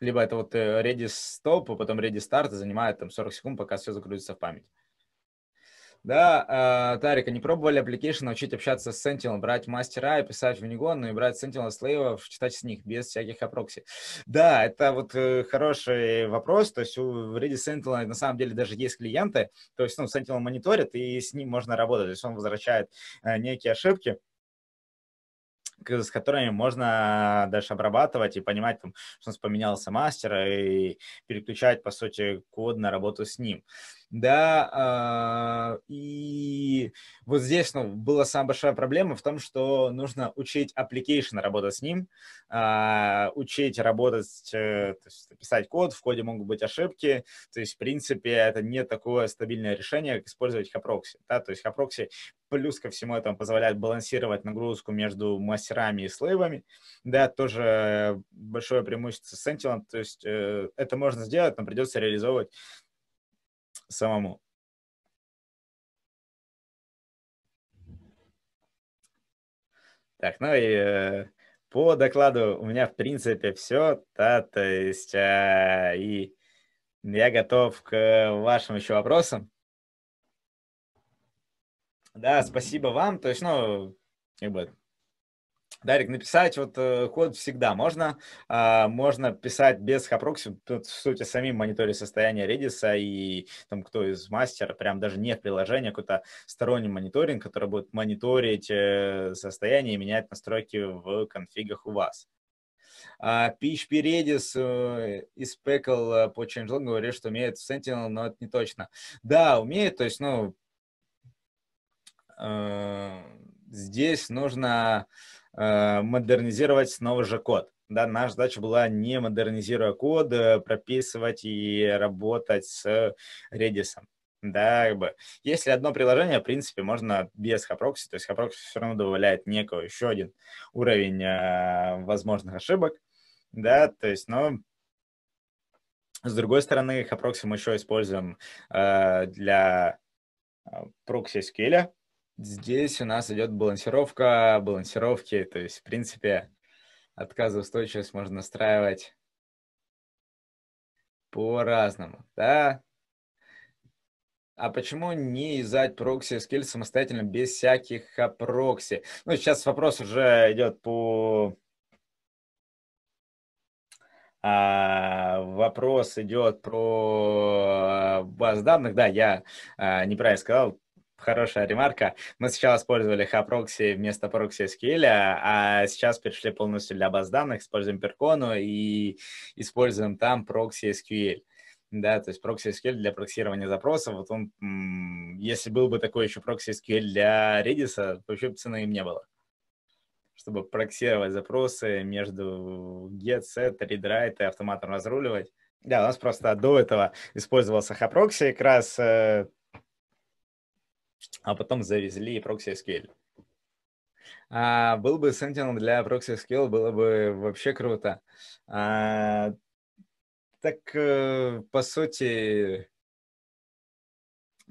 Либо это вот э, Redis stop, а потом Redis start занимает там 40 секунд, пока все загрузится в память. Да, а, Тарика, не пробовали application научить общаться с Sentinel, брать мастера и писать в него, но ну и брать Sentinel слейвов, читать с них без всяких апрокси? Да, это вот э, хороший вопрос. То есть у Ready Sentinel на самом деле даже есть клиенты, то есть ну, Sentinel мониторит, и с ним можно работать. То есть он возвращает э, некие ошибки, с которыми можно дальше обрабатывать и понимать, там, что у нас поменялся мастер, и переключать, по сути, код на работу с ним да, а, и вот здесь ну, была самая большая проблема в том, что нужно учить application работать с ним, а, учить работать, э, то есть писать код, в коде могут быть ошибки, то есть, в принципе, это не такое стабильное решение, как использовать Хапрокси, да, то есть Хапрокси плюс ко всему этому позволяет балансировать нагрузку между мастерами и слейвами, да, тоже большое преимущество Sentinel, то есть э, это можно сделать, но придется реализовывать самому. Так, ну и э, по докладу у меня, в принципе, все. Да, то есть, а, и я готов к вашим еще вопросам. Да, спасибо вам. То есть, ну, как бы Дарик, написать вот э, код всегда можно. А, можно писать без хапрокси, в сути, самим мониторить состояние Redis а и там кто из мастера, прям даже не в приложении, а какой-то сторонний мониторинг, который будет мониторить э, состояние и менять настройки в конфигах у вас. PHP Redis э, из Peckle по ChangeLog говорит, что умеет Sentinel, но это не точно. Да, умеет, то есть, ну, здесь нужно Э, модернизировать снова же код. Да, наша задача была не модернизируя код, э, прописывать и работать с Redis. Да, как бы. Если одно приложение, в принципе, можно без хапрокси, то есть хапрокси все равно добавляет некого еще один уровень э, возможных ошибок, да, то есть, но с другой стороны, хапрокси мы еще используем э, для прокси э, Скеля. Здесь у нас идет балансировка, балансировки, то есть, в принципе, отказоустойчивость можно настраивать по-разному, да? А почему не изать прокси скилл самостоятельно без всяких а, прокси? Ну, сейчас вопрос уже идет по... А, вопрос идет про а, баз данных. Да, я а, неправильно сказал, Хорошая ремарка. Мы сначала использовали хапрокси вместо прокси SQL, а сейчас перешли полностью для баз данных, используем перкону и используем там прокси SQL. Да, то есть прокси SQL для проксирования запросов. Вот он, если был бы такой еще прокси SQL для Redis, вообще бы цены им не было. Чтобы проксировать запросы между get, set, read, и автоматом разруливать. Да, у нас просто до этого использовался хапрокси, как раз э, а потом завезли Proxy SQL. А, был бы Sentinel для Proxy SQL, было бы вообще круто. А, так, э, по сути,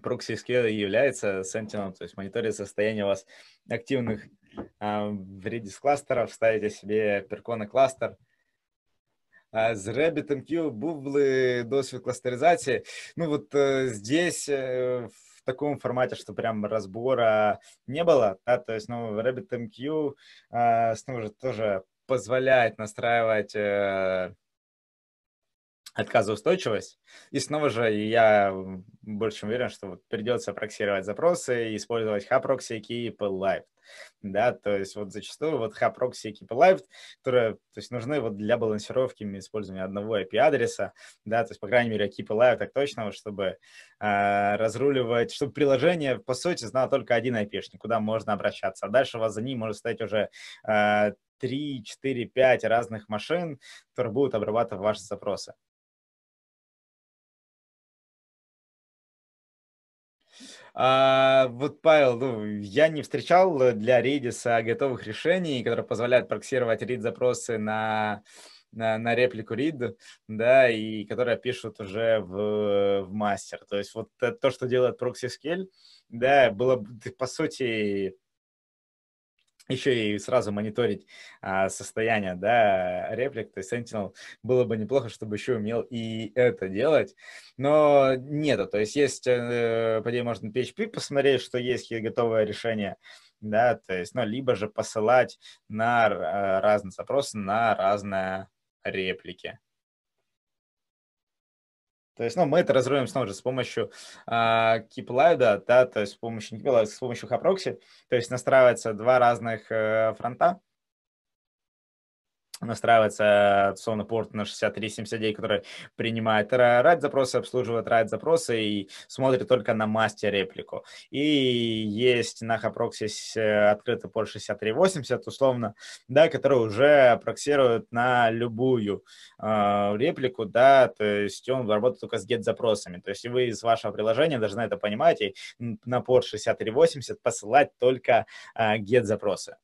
Proxy SQL является Sentinel, то есть мониторит состояние у вас активных а, в Redis кластеров, ставите себе перкона кластер, з а RabbitMQ, бублы, досвід кластеризации. Ну вот э, здесь в э, таком формате, что прям разбора не было, да, то есть, ну, RabbitMQ, э, а, снова ну, же тоже позволяет настраивать э, отказоустойчивость. И снова же я больше чем уверен, что придется проксировать запросы и использовать Haproxy, Keep Live. Да, то есть вот зачастую вот Haproxy и Keep Live, которые то есть, нужны вот для балансировки использования одного IP-адреса, да, то есть, по крайней мере, Keep Live так точно, чтобы э, разруливать, чтобы приложение, по сути, знало только один IP-шник, куда можно обращаться, а дальше у вас за ним может стоять уже э, 3, 4, 5 разных машин, которые будут обрабатывать ваши запросы. А, вот, Павел, ну, я не встречал э, для Redis готовых решений, которые позволяют проксировать read-запросы на на, на реплику read, да, и которые пишут уже в, в мастер. То есть вот э, то, что делает ProxySQL, да, было, по сути, еще и сразу мониторить а, состояние да, реплик, то есть Sentinel было бы неплохо, чтобы еще умел и это делать, но нету, то есть есть, э, по идее, можно PHP посмотреть, что есть готовое решение, да, то есть, ну, либо же посылать на э, разные запросы, на разные реплики. То есть, ну, мы это разруем снова же с помощью э, а, Live, да, то есть с помощью не с помощью Хапрокси, то есть настраивается два разных э, фронта, настраивается э, условно порт на 6379, который принимает RAID запросы, обслуживает RAID запросы и смотрит только на мастер реплику. И есть на Хапроксис э, открытый порт 6380, условно, да, который уже проксирует на любую э, реплику, да, то есть он работает только с get запросами. То есть вы из вашего приложения должны это понимать и на порт 6380 посылать только э, get запросы.